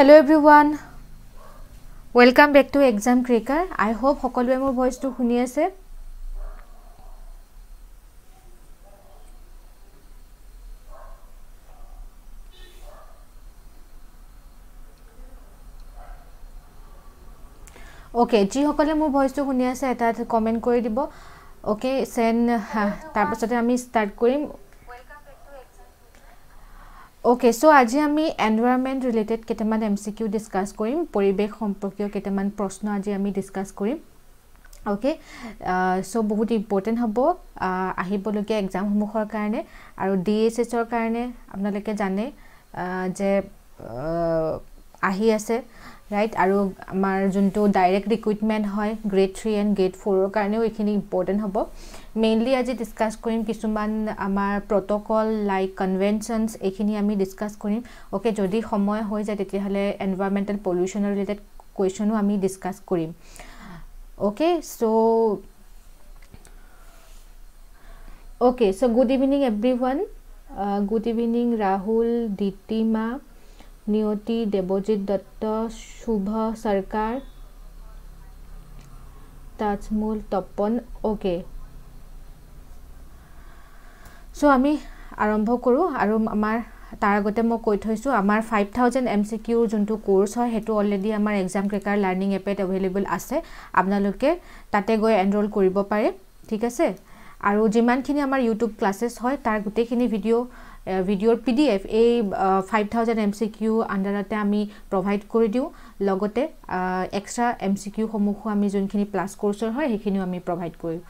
Hello' everyone welcome back to exam cracker I hope সকলোৱে মোৰ ভইচটো শুনি আছে অ'কে যিসকলে মোৰ ভইচটো শুনি আছে এটা কমেণ্ট কৰি দিব অ'কে চেণ্ড তাৰপাছতে আমি ষ্টাৰ্ট কৰিম অ'কে চ' আজি আমি এনভাইৰমেণ্ট ৰিলেটেড কেইটামান এম চি কিউ ডিছকাছ কৰিম পৰিৱেশ সম্পৰ্কীয় কেইটামান প্ৰশ্ন আজি আমি ডিছকাছ কৰিম অ'কে চ' বহুত ইম্পৰ্টেণ্ট হ'ব আহিবলগীয়া একজামসমূহৰ কাৰণে আৰু ডি এছ এছৰ কাৰণে আপোনালোকে জানে যে আহি আছে ৰাইট আৰু আমাৰ যোনটো ডাইৰেক্ট ৰিক্ৰুইটমেণ্ট হয় গ্ৰেড থ্ৰী এণ্ড গ্ৰেড ফ'ৰৰ কাৰণেও এইখিনি ইম্পৰ্টেণ্ট হ'ব মেইনলি আজি ডিছকাছ কৰিম কিছুমান আমাৰ প্ৰট'কল লাইক কনভেনশ্যনছ এইখিনি আমি ডিছকাছ কৰিম অ'কে যদি সময় হৈ যায় তেতিয়াহ'লে এনভাইৰমেণ্টেল পলিউশ্যনৰ ৰিলেটেড কুৱেশ্যনো আমি ডিছকাছ কৰিম okay so' okay so' good evening everyone good evening Rahul Ditima Niyati Debajit Dutta শুভ চৰকাৰ তাজমূল তপন অ'কে চ' আমি আৰম্ভ কৰোঁ আৰু আমাৰ তাৰ আগতে মই কৈ থৈছোঁ আমাৰ ফাইভ থাউজেণ্ড এম চি কিউৰ যোনটো কোৰ্চ হয় সেইটো অলৰেডি আমাৰ এক্সাম ক্ৰেকাৰ লাৰ্ণিং এপেত এভেইলেবল আছে আপোনালোকে তাতে গৈ এনৰোল কৰিব পাৰে ঠিক আছে আৰু যিমানখিনি আমাৰ ইউটিউব ক্লাছেছ হয় তাৰ গোটেইখিনি ভিডিঅ' ভিডিঅ'ৰ পি ডি এফ এই five thousand M C Q আণ্ডাৰতে আমি প্ৰভাইড কৰি দিওঁ লগতে এক্সট্ৰা এম চি কিউসমূহো আমি যোনখিনি ক্লাছ কৰ্চৰ হয় সেইখিনিও আমি প্ৰভাইড কৰোঁ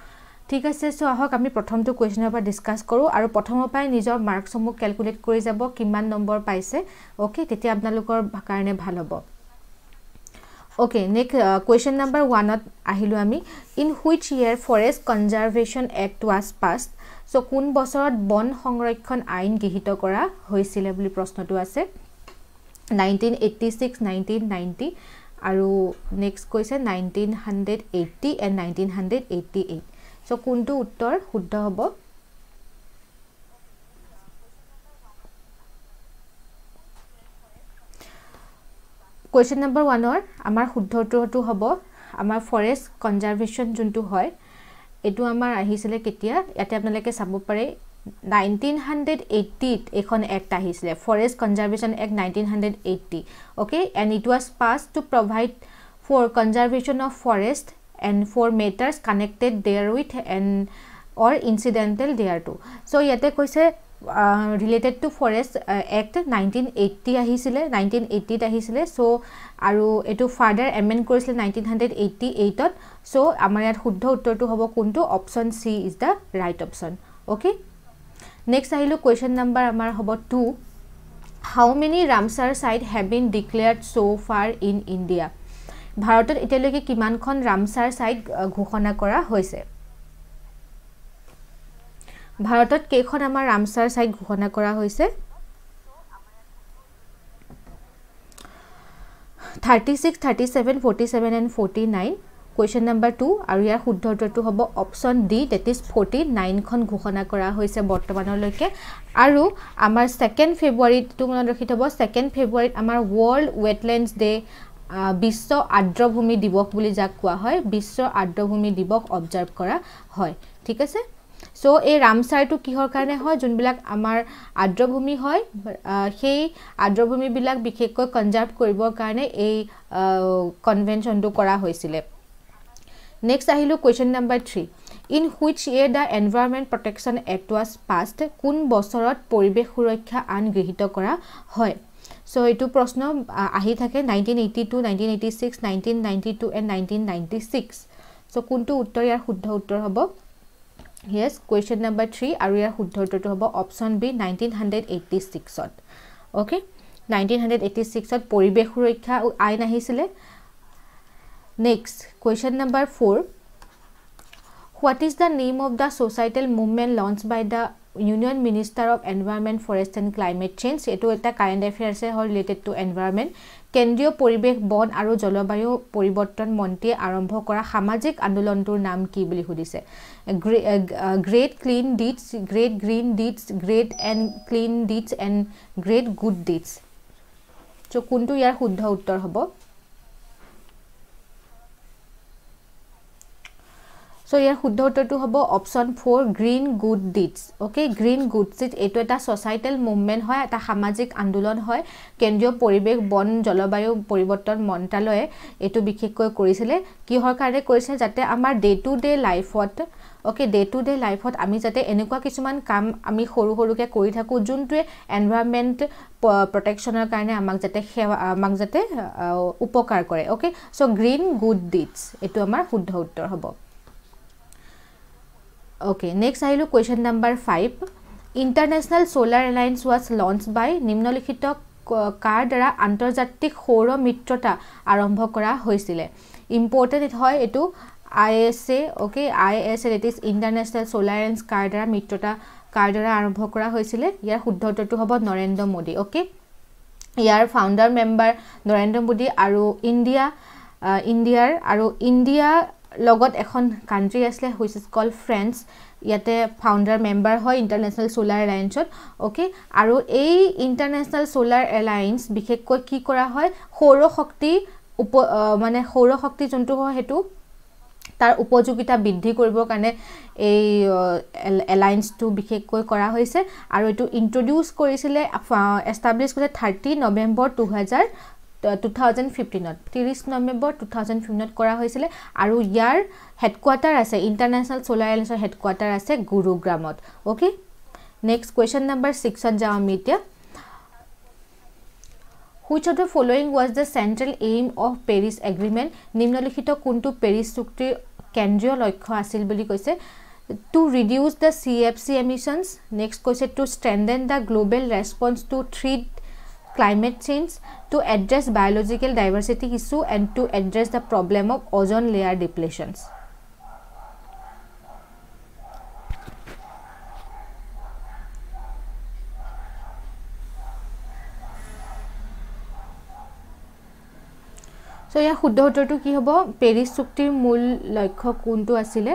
ঠিক আছে চ' আহক আমি প্ৰথমটো কুৱেশ্যনৰ পৰা ডিছকাছ কৰোঁ আৰু প্ৰথমৰ পৰাই নিজৰ মাৰ্কছসমূহ কেলকুলেট কৰি যাব কিমান নম্বৰ পাইছে অ'কে তেতিয়া আপোনালোকৰ কাৰণে ভাল হ'ব অ'কে নেক্সট কুৱেশ্যন নাম্বাৰ ওৱানত আহিলোঁ আমি in which year forest conservation act was passed so' কোন বছৰত বন সংৰক্ষণ আইন গৃহীত কৰা হৈছিলে বুলি প্ৰশ্নটো আছে nineteen eighty six nineteen ninety আৰু নেক্সট কৈছে nineteen hundred eighty and nineteen hundred eighty eight so' কোনটো উত্তৰ শুদ্ধ হ'ব কুৱেশ্যন নম্বৰ ওৱানৰ আমাৰ শুদ্ধ উত্তৰটো হ'ব আমাৰ ফৰেষ্ট কনজাৰ্ভেশ্যন যোনটো হয় এইটো আমাৰ আহিছিলে কেতিয়া ইয়াতে আপোনালোকে চাব পাৰে নাইনটিন হাণ্ড্ৰেড এইট্টিত এইখন এক্ট আহিছিলে forest conservation act nineteen hundred eighty okay and it was passed to provide for conservation of forest and for matters connected therewith and or incidental thereto so' ইয়াতে কৈছে related to forest act nineteen eighty আহিছিলে nineteen এইটটিত আহিছিলে so' আৰু এইটো further amend কৰিছিলে nineteen hundred eighty এইটত so' আমাৰ ইয়াত শুদ্ধ উত্তৰটো হ'ব কোনটো option C is the right option okay next আহিলোঁ কুৱেশ্যন নাম্বাৰ আমাৰ হ'ব two how many Ramsar site have been declared so' far in India ভাৰতত এতিয়ালৈকে কিমানখন ৰামচাৰ ছাইট ঘোষণা কৰা হৈছে ভাৰতত কেইখন আমাৰ ৰামচাৰ ছাইট ঘোষণা কৰা হৈছে thirty six thirty seven forty seven and forty nine question number two আৰু ইয়াৰ শুদ্ধ উত্তৰটো হ'ব option D that is forty নাইনখন ঘোষণা কৰা হৈছে বৰ্তমানলৈকে আৰু আমাৰ ছেকেণ্ড ফেব্ৰুৱাৰীটো মনত ৰখি থ'ব ছেকেণ্ড ফেব্ৰুৱাৰীত আমাৰ ৱৰ্ল্ড ৱেটলেণ্ডছ ডে বিশ্ব আৰ্দ্ৰভূমি দিৱস বুলি যাক কোৱা হয় বিশ্ব আৰ্দ্ৰভূমি দিৱস অবজাৰ্ভ কৰা হয় ঠিক আছে চ' এই ৰামচাৰটো কিহৰ কাৰণে হয় যোনবিলাক আমাৰ আৰ্দ্ৰভূমি হয় সেই আৰ্দ্ৰভূমিবিলাক বিশেষকৈ কনজাৰ্ভ কৰিবৰ কাৰণে এই কনভেনশ্যনটো কৰা হৈছিলে নেক্সট আহিলোঁ question number three in which year the environment protection act was passed কোন বছৰত পৰিৱেশ সুৰক্ষা আইন গৃহীত কৰা হয় চ' এইটো প্ৰশ্ন আহি থাকে nineteen eighty two nineteen eighty six nineteen ninety two and nineteen ninety six so' কোনটো উত্তৰ ইয়াৰ শুদ্ধ উত্তৰ হ'ব Yes, question number 3 আৰু ইয়াৰ শুদ্ধ উত্তৰটো হ'ব অপচন বি 1986ত অ'কে 1986ত পৰিবেশ সুৰক্ষা আইন আহিছিলে next question number four what is the name of the societal movement launch by the union minister of environment forest and climate change এইটো এটা কাৰেণ্ট এফেয়াৰ্ছে হয় ৰিলেটেড টু এনভাইৰমেণ্ট কেন্দ্ৰীয় পৰিৱেশ বন আৰু জলবায়ু পৰিৱৰ্তন মন্ত্ৰীয়ে আৰম্ভ কৰা সামাজিক আন্দোলনটোৰ নাম কি বুলি সুধিছে great clean deeds great green deeds great and clean deeds and great good deeds so' কোনটো ইয়াৰ শুদ্ধ উত্তৰ হ'ব চ' ইয়াৰ শুদ্ধ উত্তৰটো হ'ব option four green good deeds okay green good deeds এইটো এটা ছ'চাইটেল মুভমেণ্ট হয় এটা সামাজিক আন্দোলন হয় কেন্দ্ৰীয় পৰিৱেশ বন জলবায়ু পৰিৱৰ্তন মন্ত্ৰালয়ে এইটো বিশেষকৈ কৰিছিলে কিহৰ কাৰণে কৰিছে যাতে আমাৰ ডে' টু ডে' লাইফত অ'কে ডে' টু ডে' লাইফত আমি যাতে এনেকুৱা কিছুমান কাম আমি সৰু সৰুকৈ কৰি থাকোঁ যোনটোৱে এনভাইৰমেণ্ট প প্ৰটেকশ্যনৰ কাৰণে আমাক যাতে সেৱা আমাক যাতে উপকাৰ কৰে okay so' green good deeds এইটো আমাৰ শুদ্ধ উত্তৰ হ'ব ওকে নেক্সট আহিলোঁ question number five international solar alliance was launch by নিম্নলিখিত কাৰ দ্বাৰা আন্তৰ্জাতিক সৌৰ মিত্ৰতা আৰম্ভ কৰা হৈছিলে ইম্পৰ্টেণ্ট হয় এইটো I S A okay I S A that is international solar alliance কাৰ দ্বাৰা মিত্ৰতা কাৰ দ্বাৰা আৰম্ভ কৰা হৈছিলে ইয়াৰ শুদ্ধ উত্তৰটো হ'ব নৰেন্দ্ৰ মোদী অ'কে ইয়াৰ ফাউণ্ডাৰ মেম্বাৰ নৰেন্দ্ৰ মোদী আৰু ইণ্ডিয়া ইণ্ডিয়াৰ আৰু ইণ্ডিয়া লগত এখন কাণ্ট্ৰি আছিলে হুইচ ইজ কল ফ্ৰেন্স ইয়াতে ফাউণ্ডাৰ মেম্বাৰ হয় ইণ্টাৰনেশ্যনেল চ'লাৰ এলায়েঞ্চত অ'কে আৰু এই ইণ্টাৰনেশ্যনেল চ'লাৰ এলায়েঞ্চ বিশেষকৈ কি কৰা হয় সৌৰ শক্তি উপ মানে সৌৰ শক্তি যোনটো হয় সেইটো তাৰ উপযোগিতা বৃদ্ধি কৰিবৰ কাৰণে এই এলায়েঞ্চটো বিশেষকৈ কৰা হৈছে আৰু এইটো ইণ্ট্ৰডিউচ কৰিছিলে এষ্টাব্লিছ কৰিছে থাৰ্টি নৱেম্বৰ দুহেজাৰ টু থাউজেণ্ড ফিফটিনত ত্ৰিছ নৱেম্বৰ টু থাউজেণ্ড ফিফটিনত কৰা হৈছিলে আৰু ইয়াৰ হেডকোৱাৰ্টাৰ আছে ইণ্টাৰনেশ্যনেল চ'লাৰ এলিয়েঞ্চৰ হেডকোৱাৰ্টাৰ আছে গুৰুগ্ৰামত অ'কে নেক্সট কুৱেশ্যন নম্বৰ ছিক্সত যাওঁ আমি এতিয়া which of the following was the central aim of Paris agreement নিম্নলিখিত কোনটো পেৰিছ চুক্তিৰ কেন্দ্ৰীয় লক্ষ্য আছিল বুলি কৈছে to reduce the C F C emissions next কৈছে to strengthen the global response to threat climate change to address biological diversity issue and to address the problem of ozone layer depletions so' ইয়াৰ শুদ্ধ উত্তৰটো কি হ'ব Paris চুক্তিৰ মূল লক্ষ্য কোনটো আছিলে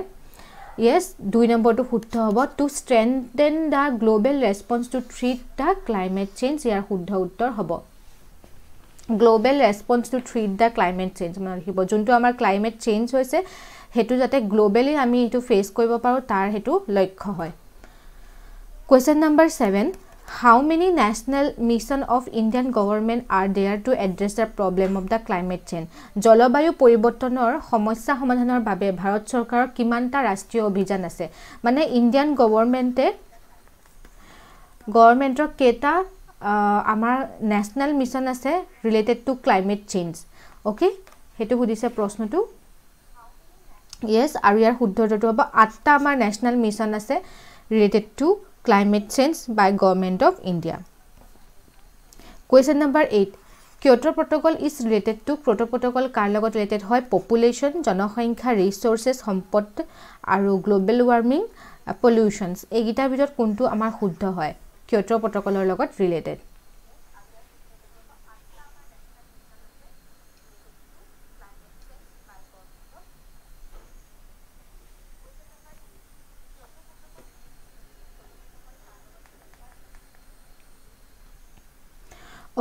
য়েছ দুই নম্বৰটো শুদ্ধ হ'ব to strengthen the global response to threat the climate change ইয়াৰ শুদ্ধ উত্তৰ হ'ব global response to threat the climate change মানে লিখিব যোনটো আমাৰ ক্লাইমেট চেঞ্জ হৈছে সেইটো যাতে গ্ল'বেলি আমি এইটো ফেচ কৰিব পাৰোঁ তাৰ সেইটো লক্ষ্য হয় question number seven how many national mission of indian government are there to address the problem of the climate change jolobayu poribortanor samasya samadhanar babe bharat sarkar kimanta rashtriya abhiyan ase mane indian government e government r keta amar national mission ase related to climate change okay hetu hudise prashno tu yes ariar huddhor tu aba atta amar national mission ase related to climate change by government of India question number eight Kyoto protocol is related to Kyoto' protocol কাৰ লগত related হয় population জনসংখ্যা resources সম্পদ আৰু global warming পলিউশ্যনছ এইকেইটাৰ ভিতৰত কোনটো আমাৰ শুদ্ধ হয় কিয়ট প্ৰট'কলৰ লগত ৰিলেটেড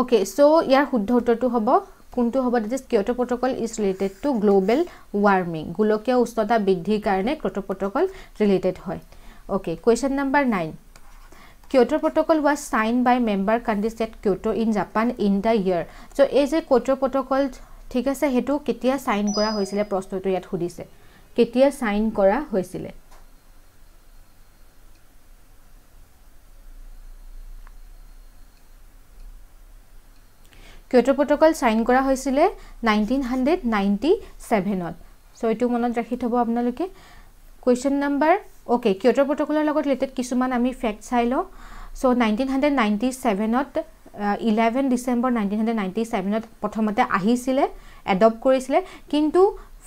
ওকে চ' ইয়াৰ শুদ্ধ উত্তৰটো হ'ব কোনটো হ'ব that is Kyoto protocol is related to global warming গোলকীয় উষ্ণতা বৃদ্ধিৰ কাৰণে ক্ৰট' প্ৰট'কল ৰিলেটেড হয় okay question number nine Kyoto protocol was sign by member countries at Kyoto in Japan in the year so' এই যে কিয়টো protocol ঠিক আছে সেইটো কেতিয়া চাইন কৰা হৈছিলে প্ৰশ্নটো ইয়াত সুধিছে কেতিয়া চাইন কৰা হৈছিলে কিয়টো প্ৰট'কল ছাইন কৰা হৈছিলে নাইনটিন হাণ্ড্ৰেড নাইণ্টি ছেভেনত চ' এইটো মনত ৰাখি থ'ব আপোনালোকে কুৱেশ্যন নম্বৰ অ'কে কিয়টো প্ৰট'কলৰ লগত ৰিলেটেড কিছুমান আমি ফেক্ট চাই লওঁ চ' নাইনটিন হাণ্ড্ৰেড নাইণ্টি ছেভেনত eleven December nineteen hundred ninety ছেভেনত প্ৰথমতে আহিছিলে এডপ্ট কৰিছিলে কিন্তু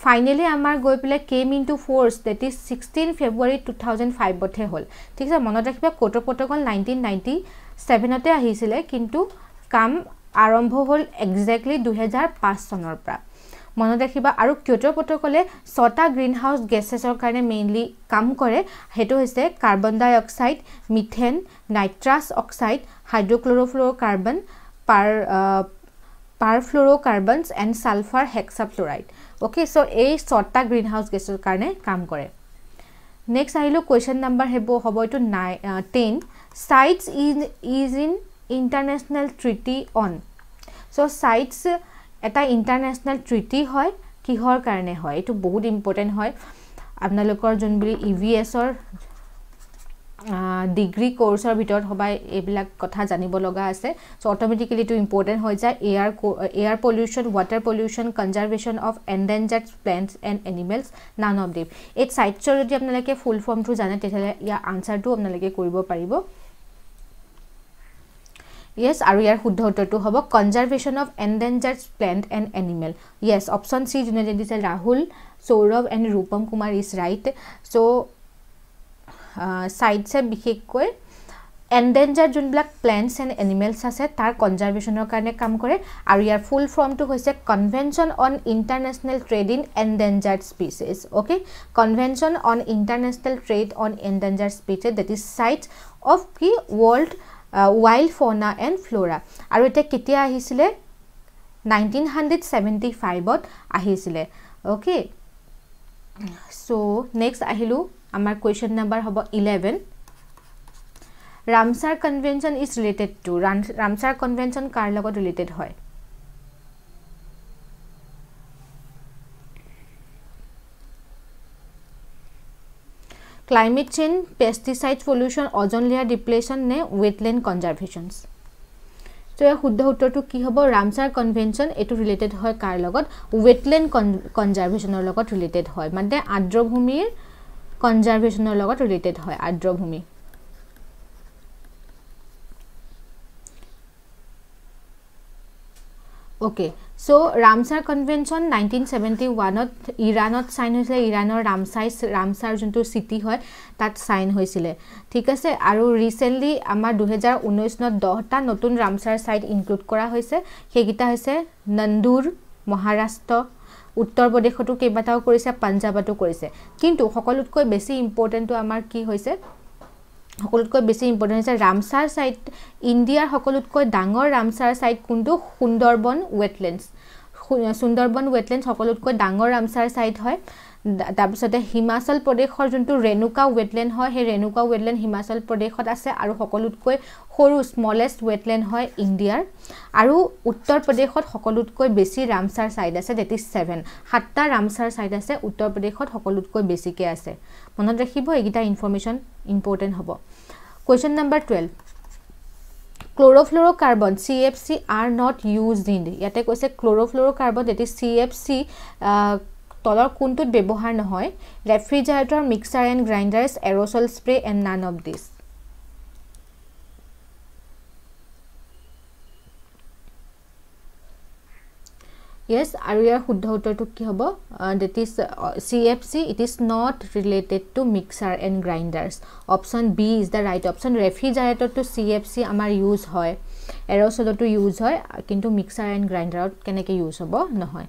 ফাইনেলি আমাৰ গৈ পেলাই came into force that is sixteen February two thousand ফাইভতহে হ'ল ঠিক আছে মনত ৰাখিবা কোটৰ প্ৰট'কল নাইনটিন নাইণ্টি ছেভেনতে আহিছিলে কিন্তু কাম আৰম্ভ হ'ল একজেক্টলি দুহেজাৰ পাঁচ চনৰ পৰা মনত ৰাখিবা আৰু কিয়'ট' প্ৰট'কলে ছটা গ্ৰীণ হাউচ গেছেছৰ কাৰণে মেইনলি কাম কৰে সেইটো হৈছে carbon dioxide methane nitrous oxide হাইড্ৰক্লৰ'ফ্লৰ' carbon per per ফ্লৰ' কাৰ্বনছ and sulphur fluoride okay so' এই ছটা গ্ৰীণ হাউচ গেছৰ কাৰণে কাম কৰে নেক্সট আহিলোঁ কুৱেশ্যন নাম্বাৰ সেইবোৰ হ'ব এইটো নাই ten sites is is in international treaty on so' sites এটা ইণ্টাৰনেশ্যনেল ট্ৰিটি হয় কিহৰ কাৰণে হয় এইটো বহুত ইম্পৰ্টেণ্ট হয় আপোনালোকৰ যোনবিলাক ই ভি এছৰ ডিগ্ৰী কৰ্চৰ ভিতৰত সবাই এইবিলাক কথা জানিব লগা আছে ছ' অট'মেটিকেলি এইটো ইম্পৰ্টেণ্ট হৈ যায় air air pollution water pollution conservation of endangered plants and animals none of deep এই ছাইটছৰ যদি আপোনালোকে ফুল ফৰ্মটো জানে তেতিয়াহ'লে ইয়াৰ আনচাৰটোও আপোনালোকে কৰিব পাৰিব ইয়েছ আৰু ইয়াৰ শুদ্ধ উত্তৰটো হ'ব conservation of endangered plant and animal yes option C যোনে যে দিছে Rahul Saurav and Rupam Kumar is right so' চাইডছে বিশেষকৈ এণ্ডেঞ্জাৰ যোনবিলাক প্লেণ্টছ এণ্ড এনিমেলছ আছে তাৰ কনজাৰ্ভেশ্যনৰ কাৰণে কাম কৰে আৰু ইয়াৰ ফুল ফৰ্মটো হৈছে convention on international trade in endangered species okay convention on international trade on endanger species that is site of কি world wild fauna and flora আৰু এতিয়া কেতিয়া আহিছিলে নাইনটিন হাণ্ড্ৰেড ছেভেণ্টি ফাইভত আহিছিলে অ'কে চ' নেক্সট আহিলোঁ আমাৰ কুৱেশ্যন নাম্বাৰ হ'ব eleven Ramsar convention is related to ram Ramsar convention কাৰ লগত ৰিলেটেড হয় climate change pesticide pollution ozone layer depletion নে ৱেটলেণ্ড কনজাৰ্ভেশ্যনছ তো ইয়াৰ শুদ্ধ উত্তৰটো কি হ'ব ৰামচাৰ কনভেনশ্যন এইটো ৰিলেটেড হয় কাৰ লগত ৱেটলেণ্ড কন কনজাৰ্ভেশ্যনৰ লগত ৰিলেটেড হয় মানে আৰ্দ্ৰভূমিৰ কনজাৰ্ভেশ্যনৰ লগত ৰিলেটেড হয় আৰ্দ্ৰভূমি okay so' Ramsar convention nineteen seventy ওৱানত ইৰাণত চাইন হৈছিলে ইৰাণৰ ৰামচাই ৰামচাৰ যোনটো চিটি হয় তাত চাইন হৈছিলে ঠিক আছে আৰু ৰিচেণ্টলি আমাৰ দুহেজাৰ ঊনৈছ চনত দহটা নতুন ৰামচাৰ ছাইট ইনক্লুড কৰা হৈছে সেইকেইটা হৈছে নন্দুৰ মহাৰাষ্ট্ৰ উত্তৰ প্ৰদেশতো কেইবাটাও কৰিছে পাঞ্জাৱতো কৰিছে কিন্তু সকলোতকৈ বেছি ইম্পৰ্টেণ্টটো আমাৰ কি হৈছে সকলোতকৈ বেছি ইম্পৰ্টেণ্ট হৈছে ৰামচাৰ ছাইট ইণ্ডিয়াৰ সকলোতকৈ ডাঙৰ ৰামচাৰ ছাইট কোনটো সুন্দৰবন ৱেটলেণ্ডছ সুন্দৰবন ৱেটলেণ্ডছ সকলোতকৈ ডাঙৰ ৰামচাৰ ছাইট হয় তাৰপিছতে হিমাচল প্ৰদেশৰ যোনটো ৰেণুকা ৱেটলেণ্ড হয় সেই ৰেণুকা ৱেটলেণ্ড হিমাচল প্ৰদেশত আছে আৰু সকলোতকৈ সৰু স্মলেষ্ট ৱেটলেণ্ড হয় ইণ্ডিয়াৰ আৰু উত্তৰ প্ৰদেশত সকলোতকৈ বেছি ৰামচাৰ ছাইড আছে ডেট ইজ ছেভেন সাতটা ৰামচাৰ ছাইড আছে উত্তৰ প্ৰদেশত সকলোতকৈ বেছিকৈ আছে মনত ৰাখিব এইকেইটা ইনফৰ্মেশ্যন ইম্পৰ্টেণ্ট হ'ব question number twelve chlorofluorocarbon C F C are not use in ইয়াতে কৈছে chlorofluorocarbon that is C F C তলৰ কোনটোত ব্যৱহাৰ নহয় refrigerator mixer and grinders aerosol spray and none of these yes আৰু ইয়াৰ শুদ্ধ উত্তৰটো কি হ'ব that is C F C it is not related to mixer and grinders option B is the right option ৰেফ্ৰিজাৰেটৰটো চি এফ চি আমাৰ use হয় এৰ'চলতো ইউজ হয় কিন্তু মিক্সাৰ এণ্ড গ্ৰাইণ্ডাৰত কেনেকৈ ইউজ হ'ব নহয়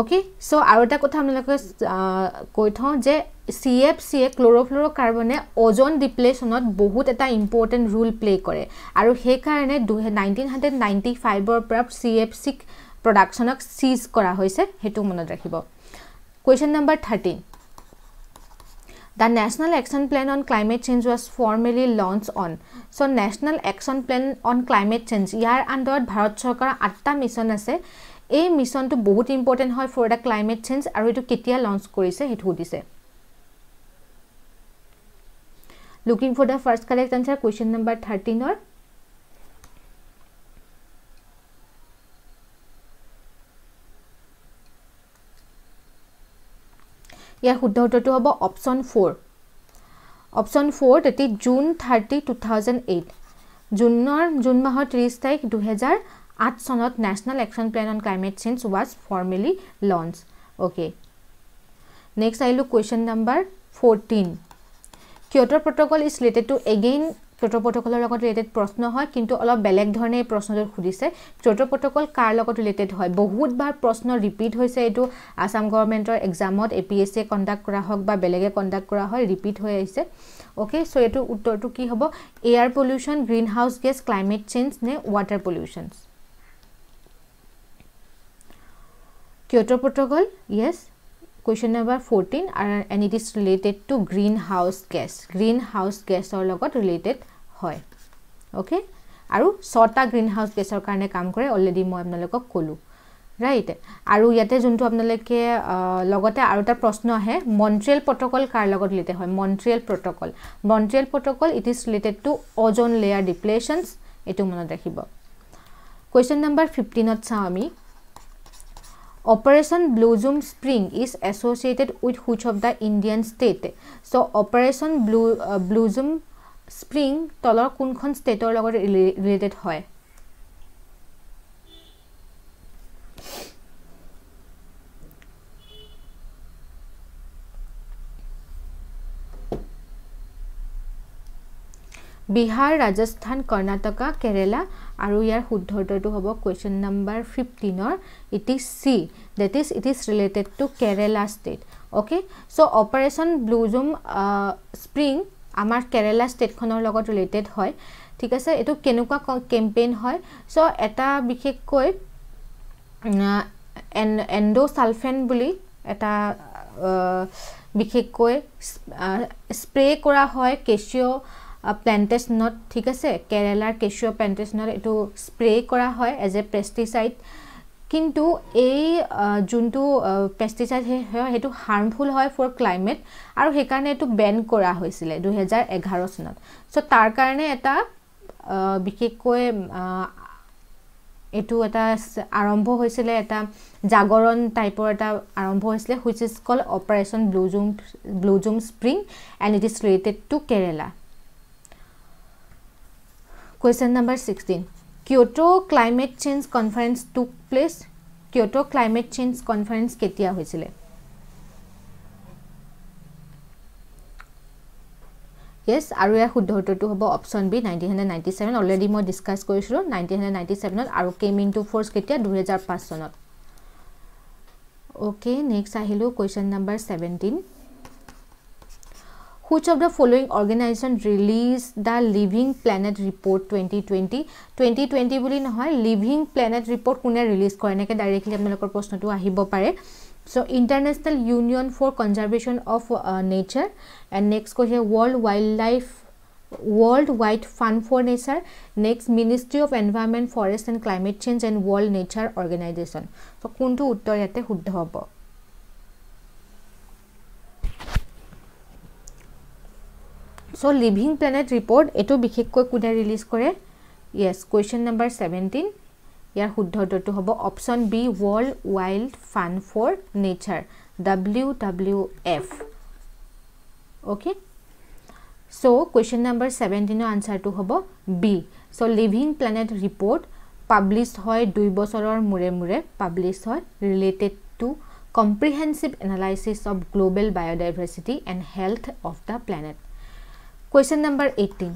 অ'কে চ' আৰু এটা কথা আপোনালোকে কৈ থওঁ যে চি এফ চিয়ে ক্ল'ৰ'ফ্ল'ৰ'কাৰ্বনে অজন ডিপ্লেচনত বহুত এটা ইম্পৰ্টেণ্ট ৰোল প্লে' কৰে আৰু সেইকাৰণে দুহে নাইনটিন হাণ্ড্ৰেড নাইণ্টি ফাইভৰ পৰা চি এফ চিক প্ৰডাকশ্যনক চিজ কৰা হৈছে সেইটো মনত ৰাখিব question number thirteen the national action plan on climate change was formally launched on so' national action plan on climate change ইয়াৰ আণ্ডাৰত ভাৰত চৰকাৰৰ আঠটা মিছন আছে এই মিছনটো বহুত ইম্পৰ্টেণ্ট হয় ফৰ দ্য ক্লাইমেট চেঞ্জ আৰু এইটো কেতিয়া লঞ্চ কৰিছে সেইটো সুধিছে looking for the first correct answer question number থাৰ্টিনৰ ইয়াৰ শুদ্ধ উত্তৰটো হ'ব অপশ্যন ফ'ৰ অপশ্যন ফ'ৰ তেতিয়া June thirty two thousand eight জুনৰ জুন মাহৰ ত্ৰিছ তাৰিখ দুহেজাৰ আঠ চনত national action plan on climate change was formally launch okay next আহিলোঁ কুৱেশ্যন নাম্বাৰ ফৰ্টিন কিয়টৰ protocol is related to again কিয়টৰ প্ৰটকলৰ লগত ৰিলেটেড প্ৰশ্ন হয় কিন্তু অলপ বেলেগ ধৰণে এই প্ৰশ্নটোত সুধিছে কিয়টৰ প্ৰটকল কাৰ লগত ৰিলেটেড হয় বহুতবাৰ প্ৰশ্ন ৰিপিট হৈছে এইটো আছাম গভৰ্ণমেণ্টৰ এক্সামত এ পি এছ চিয়ে কণ্ডাক্ট কৰা হওক বা বেলেগে কণ্ডাক্ট কৰা হয় ৰিপিট হৈ আহিছে অ'কে চ' এইটো উত্তৰটো কি হ'ব air pollution green house gas climate change নে water pollutions Kyoto protocol yes question number fourteen আৰু and it is related to green house gas green house গেছৰ লগত ৰিলেটেড হয় অ'কে আৰু ছটা গ্ৰীণ হাউচ গেছৰ কাৰণে কাম কৰে অলৰেডি মই আপোনালোকক ক'লোঁ ৰাইট আৰু ইয়াতে যোনটো আপোনালোকে লগতে আৰু এটা প্ৰশ্ন আহে মণ্ট্ৰিয়েল প্ৰট'কল কাৰ লগত ৰিলেটেড হয় Montreal protocol Montreal protocol it is related to ozone layer depletions এইটো মনত ৰাখিব কুৱেশ্যন নাম্বাৰ ফিফটিনত চাওঁ আমি operation blossom spring is associated with which of the Indian state so' operation blue blossom spring তলৰ কোনখন ষ্টেটৰ লগত ৰিলেটেড হয় বিহাৰ ৰাজস্থান কৰ্ণাটকা কেৰেলা আৰু ইয়াৰ শুদ্ধ উত্তৰটো হ'ব কুৱেশ্যন নাম্বাৰ ফিফটিনৰ it is C that is it is related to Kerala state okay so' operation blossom spring আমাৰ কেৰেলা ষ্টেটখনৰ লগত ৰিলেটেড হয় ঠিক আছে এইটো কেনেকুৱা কেম্পেইন হয় চ' এটা বিশেষকৈ এণ্ড'ছালফেন বুলি এটা বিশেষকৈ স্প্ৰে' কৰা হয় কেচিঅ' প্লেণ্টেশ্যনত ঠিক আছে কেৰেলাৰ কেঁচুৱা প্লেণ্টেশ্যনত এইটো স্প্ৰে কৰা হয় এজ এ পেষ্টিচাইড কিন্তু এই যোনটো পেষ্টিচাইড হয় সেইটো হাৰ্মফুল হয় ফৰ ক্লাইমেট আৰু সেইকাৰণে এইটো বেন কৰা হৈছিলে দুহেজাৰ এঘাৰ চনত চ' তাৰ কাৰণে এটা বিশেষকৈ এইটো এটা আৰম্ভ হৈছিলে এটা জাগৰণ টাইপৰ এটা আৰম্ভ হৈছিলে which is call operation blossom blossom spring and it is related to Kerala question number 16 kyoto climate change conference took place kyoto climate change conference ketia hoisile yes aru ya khuddho uttor tu hobo option b 1997 already mo discuss korisilu 1997 not aru came into force ketia 2005 sonot okay next ahilu question number 17 which of the following organization released the living planet report 2020 বুলি নহয় living planet report কোনে release কৰে এনেকৈ directly আপোনালোকৰ প্ৰশ্নটো আহিব পাৰে so' international union for conservation of nature and next কৈছে world wildlife world wide fund for nature next ministry of environment forest and climate change and world nature organization so' কোনটো উত্তৰ ইয়াতে শুদ্ধ হ'ব চ' লিভিং প্লেনেট ৰিপৰ্ট এইটো বিশেষকৈ কোনে release কৰে য়েছ কুৱেশ্যন নম্বৰ ছেভেণ্টিন ইয়াৰ শুদ্ধ উত্তৰটো হ'ব option B world wild fund for nature W W F okay so' question number ছেভেণ্টিনৰ আনচাৰটো হ'ব B so' living planet report publish হয় দুই বছৰৰ মূৰে মূৰে পাব্লিছ হয় related to comprehensive analysis of global biodiversity and health of the planet Question number 18.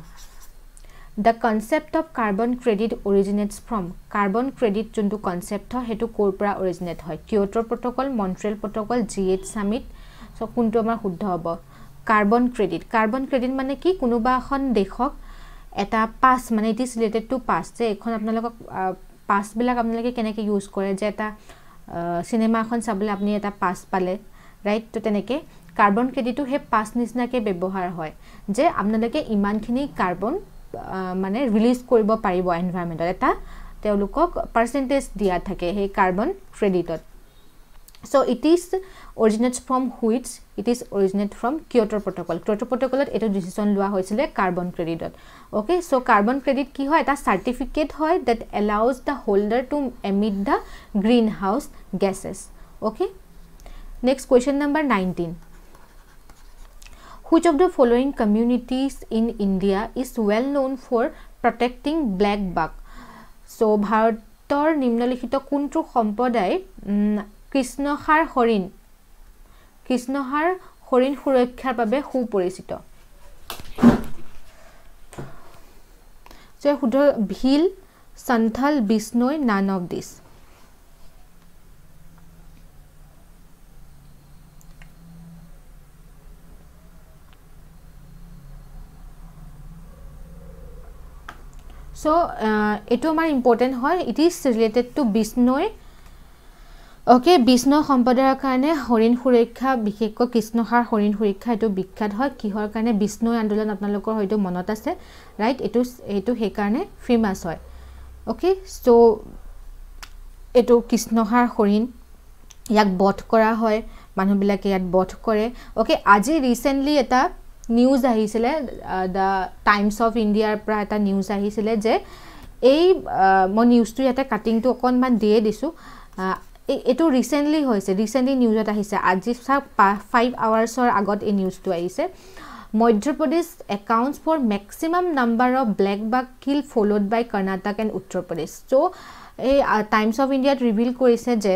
The concept of carbon credit originates from carbon credit junto concept ho hetu corpora originate hoy. Kyoto protocol, Montreal protocol, G8 summit. So kunto amar khuddha hobo. Carbon credit. Carbon credit mane ki kono ba khon dekhok eta pass mane it is related to pass je ekhon apnalok pass bilak apnalake keneke use kore je eta cinema এখন চাবলৈ আপুনি এটা পাছ পালে right তো তেনেকৈ carbon ক্ৰেডিটো সেই পাঁচ নিচিনাকৈ ব্যৱহাৰ হয় যে আপোনালোকে ইমানখিনি কাৰ্বন মানে ৰিলিজ কৰিব পাৰিব এনভাইৰমেণ্টত এটা তেওঁলোকক পাৰ্চেণ্টেজ দিয়া থাকে সেই কাৰ্বন ক্ৰেডিটত so' it is originate from which it is originate from কিয়টৰ প্ৰটকল কিয়টৰ প্ৰটকলত এইটো ডিচিশ্যন লোৱা হৈছিলে কাৰ্বন ক্ৰেডিটত অ'কে চ' কাৰ্বন ক্ৰেডিট কি হয় এটা চাৰ্টিফিকেট হয় that allows the holder to emit the green house gases okay next question number nineteen which of the following communities in India is well known for protecting black buck? So, Bharatar Nimnalikhita Kuntru Khampadai Krishnahar Horin Krishnahar Horin Hurekhar Babe Hu Purishita So, Hudha Bhil Santhal Bisnoi none of this. So uh, এইটো আমাৰ important হয় it is related to বিষ্ণুৰ okay Vishnu সম্প্ৰদায়ৰ কাৰণে হৰিণ সুৰক্ষা বিশেষকৈ কৃষ্ণসাৰ হৰিণ সুৰক্ষা এইটো বিখ্যাত হয় কিহৰ কাৰণে বিষ্ণু আন্দোলন আপোনালোকৰ হয়তো মনত আছে ৰাইট এইটো এইটো সেইকাৰণে ফেমাছ হয় অ'কে চ' এইটো কৃষ্ণসাৰ হৰিণ ইয়াক বধ কৰা হয় মানুহবিলাকে ইয়াত বধ কৰে অ'কে আজি ৰিচেণ্টলি এটা নিউজ আহিছিলে দ্য টাইমছ অফ ইণ্ডিয়াৰ পৰা এটা নিউজ আহিছিলে যে এই মই নিউজটো ইয়াতে কাটিংটো অকণমান দিয়ে দিছোঁ এইটো ৰিচেণ্টলি হৈছে ৰিচেণ্টলি নিউজত আহিছে আজি চা ফাইভ আৱাৰ্ছৰ আগত এই নিউজটো আহিছে Madhya Pradesh accounts for maximum number of black buck kill followed by Karnataka and Uttar Pradesh চ' এই টাইমছ অফ ইণ্ডিয়াত ৰিভিল কৰিছে যে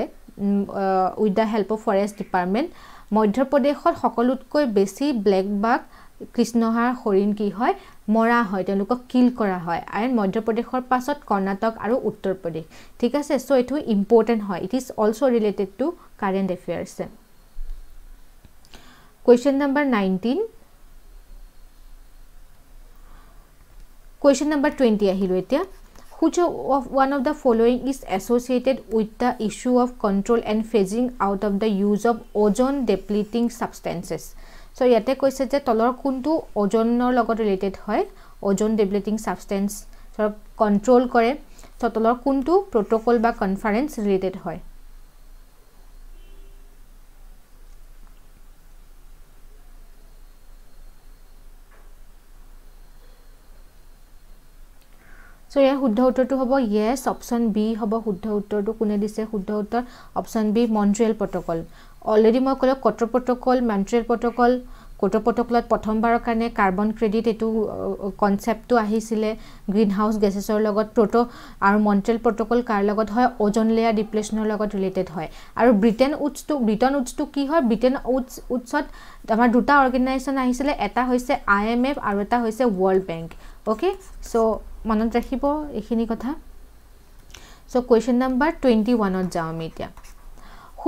with the help of forest department মধ্যপ্ৰদেশত সকলোতকৈ বেছি ব্লেক বাক কৃষ্ণহাৰ হৰিণ কি হয় মৰা হয় তেওঁলোকক কিল কৰা হয় আৰু মধ্যপ্ৰদেশৰ পাছত কৰ্ণাটক আৰু উত্তৰ প্ৰদেশ ঠিক আছে চ' এইটো ইম্পৰ্টেণ্ট হয় it is also' related to current affairs question number nineteen question number twenty আহিলোঁ এতিয়া which of one of the following is associated with the issue of control and phasing out of the use of ozone depleting substances so' ইয়াতে কৈছে যে তলৰ কোনটো অজনৰ লগত related হয় অজন ডেভেলপিং ছাবষ্টেঞ্চ ধৰক কণ্ট্ৰল কৰে চ' তলৰ কোনটো প্ৰট'কল বা কনফাৰেঞ্চ ৰিলেটেড হয় চ' ইয়াৰ শুদ্ধ উত্তৰটো হ'ব য়েছ অপশ্যন বি হ'ব শুদ্ধ উত্তৰটো কোনে দিছে শুদ্ধ উত্তৰ option B Montreal protocol already মই ক'লোঁ কট প্ৰট'কল মেণ্ট্ৰেল প্ৰট'কল কোটো প্ৰট'কলত প্ৰথমবাৰৰ কাৰণে কাৰ্বন ক্ৰেডিট এইটো কনচেপ্টটো আহিছিলে গ্ৰীণ হাউচ গেছেছৰ লগত প্ৰট' আৰু মণ্ট্ৰেল প্ৰট'কল কাৰ লগত হয় অ'জন লেয়াৰ ডিপ্ৰেশ্যনৰ লগত ৰিলেটেড হয় আৰু ব্ৰিটেইন উডছটো ব্ৰিটেইন উডছটো কি হয় ব্ৰিটেইন উডছ উডছত আমাৰ দুটা অৰ্গেনাইজেশ্যন আহিছিলে এটা হৈছে আই এম এফ আৰু এটা হৈছে ৱৰ্ল্ড বেংক অ'কে চ' মনত ৰাখিব এইখিনি কথা চ' কুৱেশ্যন নাম্বাৰ টুৱেণ্টি ওৱানত যাওঁ আমি এতিয়া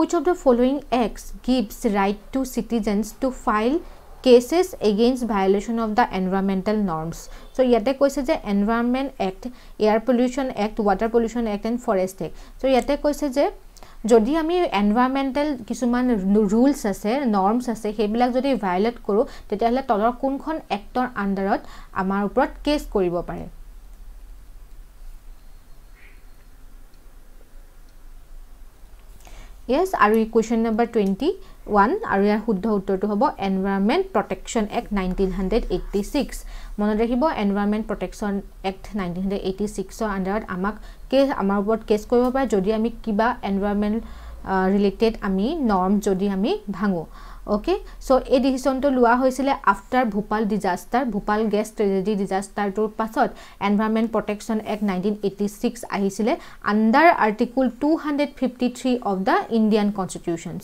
which of the following acts gives right to citizens to file cases against violation of the environmental norms so yate koise je environment act air pollution act water pollution act and forest act so yate koise je যদি আমি environmental কিছুমান rules আছে norms আছে সেইবিলাক যদি violet কৰোঁ তেতিয়াহ'লে তলৰ কোনখন এক্টৰ আণ্ডাৰত আমাৰ ওপৰত কেছ কৰিব পাৰে yes aru question number 21 aru ya shuddho uttor tu hobo environment protection act 1986 mona rakhibo environment protection act 1986 under amak case amar upor case koribo pare jodi ami kiba environment related ami norm jodi ami bhango okay so' এই ডিচিশ্যনটো লোৱা হৈছিলে after Bhopal disaster Bhopal gas tragedy ডিজাষ্টাৰটোৰ পাছত environment protection act nineteen eighty six আহিছিলে under article two hundred fifty three of the Indian constitutions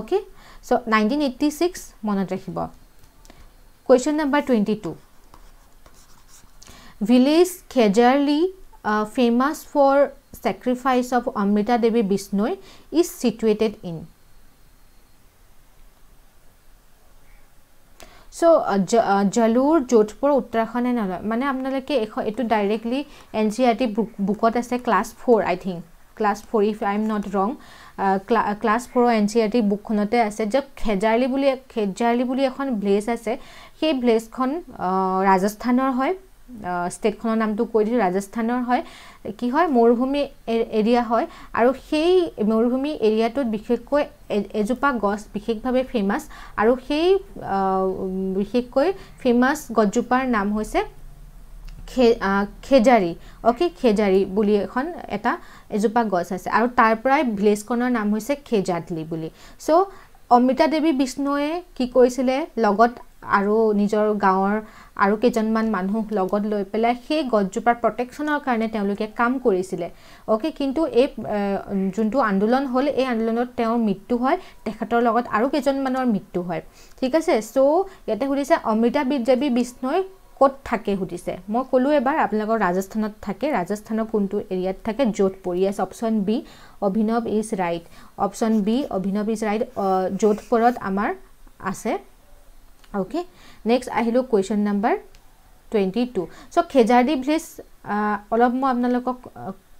okay so' nineteen eighty six মনত ৰাখিব question number twenty two village Khejarli famous for sacrifice of Amrita Devi Bishnoi is situated in so' Jalore Jodhpur উত্তৰাখণ্ডে নলয় মানে আপোনালোকে এখ এইটো directly N C R T book বুকত আছে class four I think class four if I am not wrong ক্লা ক্লাছ ফ'ৰৰ এন চি আৰ টি বুকখনতে আছে যে খেজাৰলি বুলি খেজাৰলি বুলি এখন ভিলেজ আছে সেই ভিলেজখন ৰাজস্থানৰ হয় ষ্টেটখনৰ নামটো কৈ দিছোঁ ৰাজস্থানৰ হয় কি হয় মৰুভূমি এৰিয়া হয় আৰু সেই মৰুভূমি এৰিয়াটোত বিশেষকৈ এজোপা গছ বিশেষভাৱে ফেমাছ আৰু সেই বিশেষকৈ ফেমাছ গছজোপাৰ নাম হৈছে খে খেজাৰী অ'কে খেজাৰী বুলি এখন এটা এজোপা গছ আছে আৰু তাৰ পৰাই ভিলেজখনৰ নাম হৈছে খেজাদলি বুলি চ' অমৃতা দেৱী বিষ্ণুৱে কি কৈছিলে লগত আৰু নিজৰ গাঁৱৰ আৰু কেইজনমান মানুহ লগত লৈ পেলাই সেই গছজোপাৰ প্ৰটেকশ্যনৰ কাৰণে তেওঁলোকে কাম কৰিছিলে অ'কে কিন্তু এই যোনটো আন্দোলন হ'ল এই আন্দোলনত তেওঁৰ মৃত্যু হয় তেখেতৰ লগত আৰু কেইজনমানৰ মৃত্যু হয় ঠিক আছে চ' ইয়াতে সুধিছে অমৃতা বিদ্যাবী বিষ্ণই ক'ত থাকে সুধিছে মই ক'লোঁ এবাৰ আপোনালোকৰ ৰাজস্থানত থাকে ৰাজস্থানৰ কোনটো এৰিয়াত থাকে য'ত পৰি আছে option B Abhinav is right option B Abhinav is right যোধপুৰত আমাৰ আছে অ'কে নেক্সট আহিলোঁ question number twenty two so' Khejar the village অলপ মই আপোনালোকক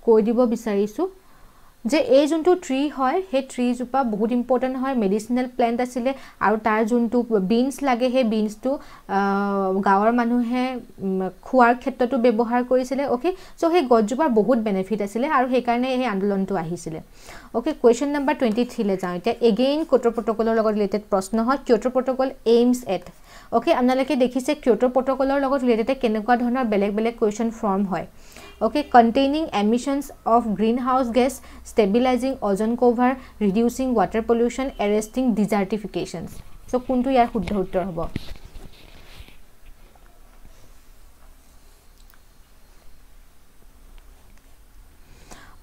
কৈ দিব বিচাৰিছোঁ যে এই যোনটো ট্ৰি হয় সেই ট্ৰিজোপা বহুত ইম্পৰ্টেণ্ট হয় মেডিচিনেল প্লেণ্ট আছিলে আৰু তাৰ যোনটো বিনছ লাগে সেই বিনছটো গাঁৱৰ মানুহে খোৱাৰ ক্ষেত্ৰতো ব্যৱহাৰ কৰিছিলে অ'কে চ' সেই গছজোপাৰ বহুত বেনিফিট আছিলে আৰু সেইকাৰণে সেই আন্দোলনটো আহিছিলে অ'কে কুৱেশ্যন নাম্বাৰ টুৱেণ্টি থ্ৰীলৈ যাওঁ এতিয়া এগেইন কিয়'ট' প্ৰট'কলৰ লগত ৰিলেটেড প্ৰশ্ন হয় কিয়টৰ প্ৰট'কল এইমছ এট অ'কে আপোনালোকে দেখিছে কিয়টৰ প্ৰট'কলৰ লগত ৰিলেটেড কেনেকুৱা ধৰণৰ বেলেগ বেলেগ কুৱেশ্যন ফৰ্ম হয় okay containing emissions of greenhouse gas stabilizing ozone cover reducing water pollution arresting desertifications so kuntu yar khuddho uttor hobo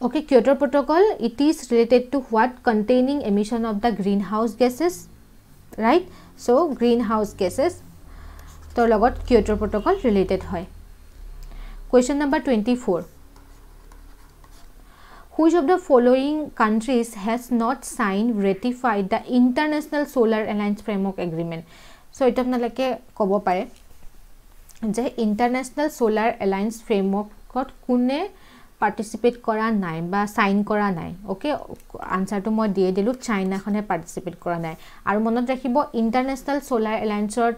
okay kyoto protocol it is related to what containing emission of the greenhouse gases right so greenhouse gases to logot kyoto protocol related hoy Question number 24. Which of the following countries has not signed, ratified the International Solar Alliance Framework Agreement? So, it is not kobo pare. যে international solar alliance ফ্ৰেমৱৰ্কত কোনে participate কৰা নাই বা sign কৰা নাই okay আনচাৰটো মই দিয়ে দিলোঁ চাইনাখনে পাৰ্টিচিপেট কৰা নাই আৰু মনত ৰাখিব ইণ্টাৰনেশ্যনেল চ'লাৰ এলায়েন্সৰ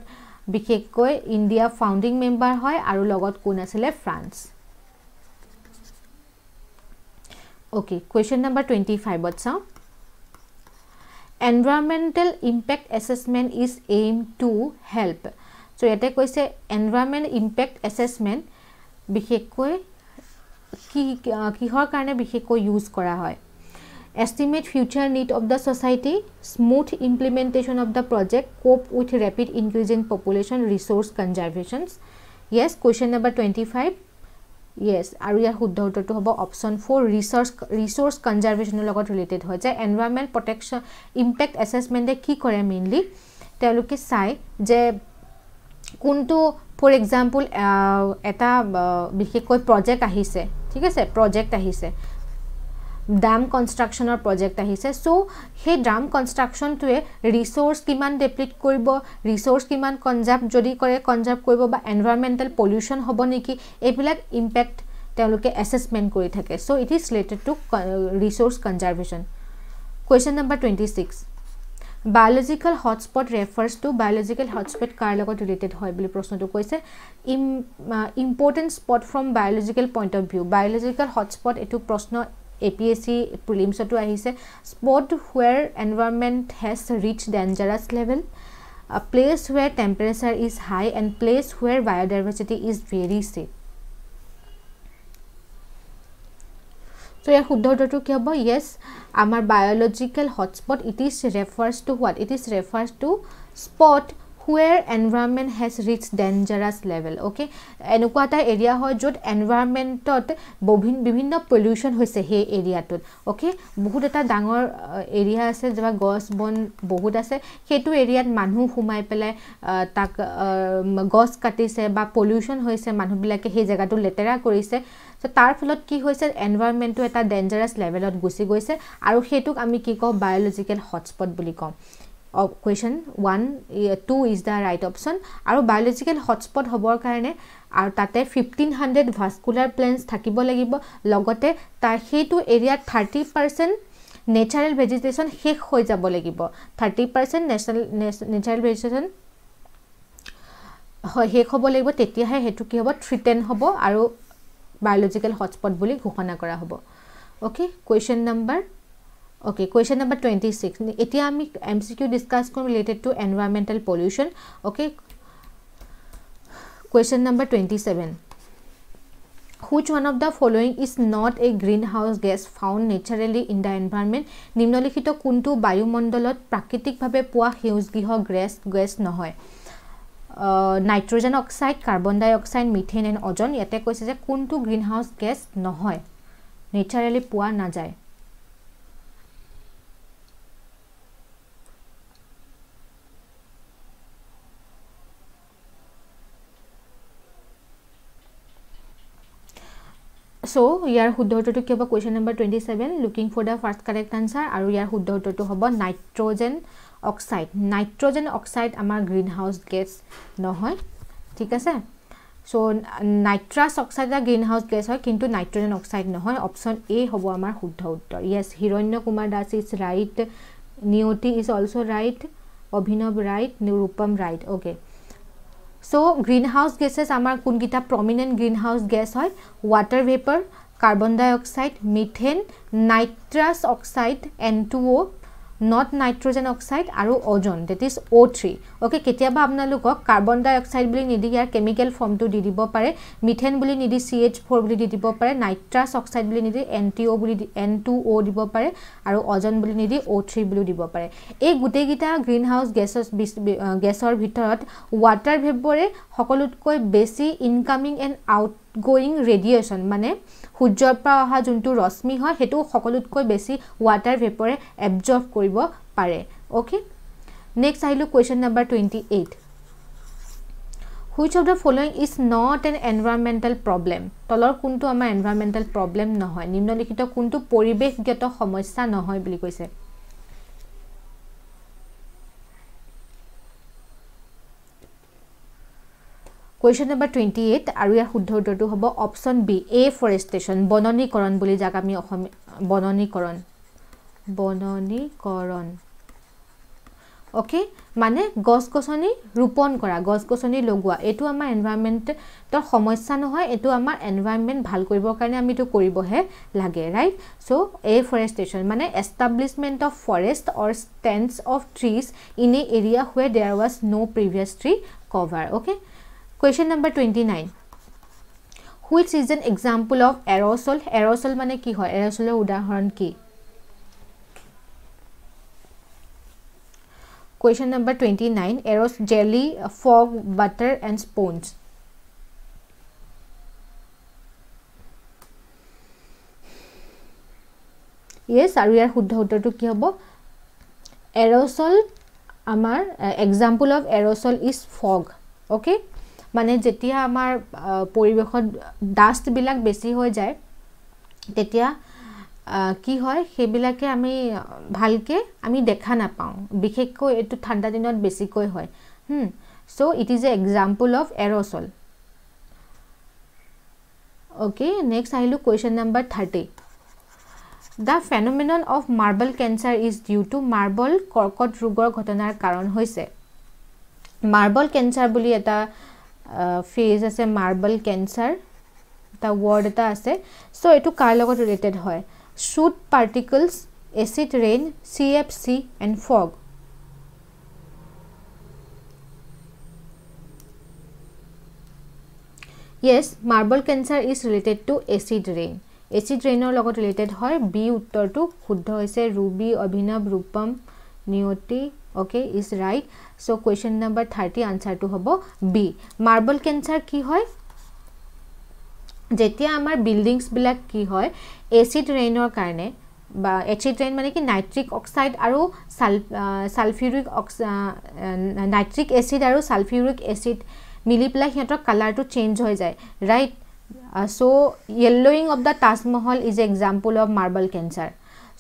বিশেষকৈ ইণ্ডিয়া ফাউণ্ডিং মেম্বাৰ হয় আৰু লগত কোন আছিলে France okay question number twenty ফাইভত চাওঁ environmental impact assessment is aim to help so' ইয়াতে কৈছে এনভাইৰমেণ্ট ইম্পেক্ট এছেচমেণ্ট বিশেষকৈ কি কিহৰ কাৰণে বিশেষকৈ ইউজ কৰা হয় estimate future need of the society, smooth implementation of the project, cope with rapid increase in population, resource conservation. Yes, question number 25. Yes, are we a good doctor to have option 4 resource resource conservation logot related to environment protection impact assessment the key core mainly. Teluke sai je kuntu for example uh, eta uh, project ahise. Project ahise. Dam কনষ্ট্ৰাকশ্যনৰ project আহিছে so' সেই ডাম কনষ্ট্ৰাকশ্যনটোৱে resource কিমান ডেপ্লিট কৰিব research কিমান conserve যদি কৰে conserve কৰিব বা এনভাইৰমেণ্টেল পলিউশ্যন হ'ব নেকি এইবিলাক ইম্পেক্ট তেওঁলোকে এছেচমেণ্ট কৰি থাকে so' it is related to research conservation question number twenty six biological hotspot refers to biological hotspot কাৰ লগত ৰিলেটেড হয় বুলি প্ৰশ্নটো কৈছে ইম important spot from biological point of view biological hotspot এইটো প্ৰশ্ন এ পি এছ চি প্ৰিলিমছতো আহিছে spot where environment has reach dangerous level place where temperature is high and place where biodiversity is very safe so' ইয়াৰ শুদ্ধ উত্তৰটো কি হ'ব yes আমাৰ biological hotspot it is refers to what it is refers to spot where environment has reach dangerous level okay এনেকুৱা এটা area হয় য'ত এনভাইৰমেণ্টত বভিন বিভিন্ন পলিউশ্যন হৈছে সেই এৰিয়াটোত অ'কে বহুত এটা ডাঙৰ এৰিয়া আছে যে বা গছ বন বহুত আছে সেইটো এৰিয়াত মানুহ সোমাই পেলাই তাক গছ কাটিছে বা পলিউশ্যন হৈছে মানুহবিলাকে সেই জেগাটো লেতেৰা কৰিছে চ' তাৰ ফলত কি হৈছে এনভাইৰমেণ্টটো এটা ডেঞ্জাৰাছ লেভেলত গুচি গৈছে আৰু সেইটোক আমি কি কওঁ বায়'লজিকেল হটস্পট বুলি কওঁ question one two is the right option আৰু বায়'লজিকেল হটস্পট হ'বৰ কাৰণে আৰু তাতে ফিফটিন হাণ্ড্ৰেড ভাস্কুলাৰ প্লেন্টছ থাকিব লাগিব লগতে তাৰ সেইটো এৰিয়াত থাৰ্টি পাৰ্চেণ্ট নেচাৰেল ভেজিটেশ্যন শেষ হৈ যাব লাগিব thirty percent natural natural vegetation হয় শেষ হ'ব লাগিব তেতিয়াহে সেইটো কি হ'ব থ্ৰীটেন হ'ব আৰু বায়'লজিকেল হটস্পট বুলি ঘোষণা কৰা হ'ব okay question number okay question number twenty six এতিয়া আমি এম চি কিউ ডিছকাছ কৰোঁ related to environmental pollution okay question number twenty seven which one of the following is not a green house gas found naturally in the environment নিম্নলিখিত কোনটো বায়ুমণ্ডলত প্ৰাকৃতিকভাৱে পোৱা সেউজগৃহ গ্ৰেছ গেছ নহয় nitrogen oxide carbon dioxide methane and ozone ইয়াতে কৈছে যে কোনটো গ্ৰীণ হাউচ গেছ নহয় নেচাৰেলি পোৱা নাযায় সো ইয়াৰ শুদ্ধ উত্তৰটো কি হ'ব question number twenty seven looking for the first correct answer আৰু ইয়াৰ শুদ্ধ উত্তৰটো হ'ব নাইট্ৰজেন অক্সাইড নাইট্ৰজেন অক্সাইড আমাৰ গ্ৰীণ হাউচ গেছ নহয় ঠিক আছে চ' নাইট্ৰাছ অক্সাইড এটা গ্ৰীণ হাউচ গেছ হয় কিন্তু নাইট্ৰজেন অক্সাইড নহয় অপশ্যন এ হ'ব আমাৰ শুদ্ধ উত্তৰ yes Hiranya Kumar Das is right Niyati is also' right Abhinav right Rupam right okay so' green house gases আমাৰ কোনকেইটা প্ৰমিনেণ্ট গ্ৰীণ হাউছ গেছ হয় water vapour carbon dioxide methane nitrous oxide N two not nitrogen oxide আৰু ozone that is O' three okay কেতিয়াবা আপোনালোকক carbon ডাই oxide বুলি নিদি ইয়াৰ chemical ফৰ্মটো দি দিব পাৰে মিথেন বুলি নিদি চি এইচ ফ'ৰ বুলি দি দিব পাৰে নাইট্ৰাছ অক্সাইড বুলি নিদি এন টি অ' বুলি এন টু অ' দিব পাৰে আৰু অজন বুলি নিদি অ' থ্ৰী বুলিও দিব পাৰে এই গোটেইকেইটা গ্ৰীণ হাউচ গেছৰ গেছৰ ভিতৰত ৱাটাৰ ভেপবোৰে সকলোতকৈ বেছি ইনকামিং এণ্ড আউট গয়িং মানে সূৰ্যৰ পৰা অহা যোনটো ৰশ্মি হয় সেইটো সকলোতকৈ বেছি ৱাটাৰ ভেপৰে এবজৰ্ব কৰিব পাৰে অ'কে নেক্সট আহিলোঁ question number twenty eight which of the following is not an environmental problem তলৰ কোনটো আমাৰ এনভাইৰমেণ্টেল প্ৰব্লেম নহয় নিম্নলিখিত কোনটো পৰিৱেশগত সমস্যা নহয় বুলি কৈছে কুৱেশ্যন নম্বৰ টুৱেণ্টি এইট আৰু ইয়াৰ শুদ্ধ উত্তৰটো হ'ব অপশ্যন বি এ ফৰেষ্টেশ্যন বননীকৰণ বুলি যাক আমি অসমীয়া বননীকৰণ বননীকৰণ অ'কে মানে গছ গছনি ৰোপণ কৰা গছ গছনি লগোৱা এইটো আমাৰ এনভাইৰমেণ্টৰ সমস্যা নহয় এইটো আমাৰ এনভাইৰমেণ্ট ভাল কৰিবৰ কাৰণে আমিতো কৰিবহে লাগে ৰাইট ছ' এ ফৰেষ্টেশ্যন মানে establishment of forest or stands of trees in a area where there was no' previous tree cover okay question number twenty nine which is an example of aerosol aerosol মানে কি হয় এৰ'চলৰ উদাহৰণ কি question number twenty nine are jelly fog butter and sponge yes আৰু ইয়াৰ শুদ্ধ উত্তৰটো কি হ'ব এৰ'চল আমাৰ example of aerosol is fog okay মানে যেতিয়া আমাৰ পৰিৱেশত ডাষ্টবিলাক বেছি হৈ যায় তেতিয়া কি হয় সেইবিলাকে আমি ভালকৈ আমি দেখা নাপাওঁ বিশেষকৈ এইটো ঠাণ্ডা দিনত বেছিকৈ হয় so' it is a example of aerosol okay next আহিলোঁ question number thirty the phenomenon of marble cancer is due to marble কৰ্কট ৰোগৰ ঘটনাৰ কাৰণ হৈছে মাৰ্বল কেঞ্চাৰ বুলি এটা ফেজ আছে মাৰ্বল কেঞ্চাৰ এটা ৱৰ্ড এটা আছে চ' এইটো কাৰ লগত ৰিলেটেড হয় soot particles acid rain C F C and fog yes marble cancer is related to acid rain acid ৰেইনৰ লগত ৰিলেটেড হয় বি উত্তৰটো শুদ্ধ হৈছে Ruby Abhinav Rupam Niyati okay is right so question number thirty আনচাৰটো হ'ব বি মাৰ্বল কেঞ্চাৰ কি হয় যেতিয়া আমাৰ বিল্ডিংছবিলাক কি হয় এচিড ৰেইনৰ কাৰণে বা এচিড ৰেইন মানে কি নাইট্ৰিক অক্সাইড আৰু চাল চালফিউৰিক অক্সা নাইট্ৰিক এচিড আৰু চালফিউৰিক এচিড মিলি পেলাই সিহঁতৰ কালাৰটো চেঞ্জ হৈ যায় right so' yellowing of the Taj Mahal is a example of marble cancer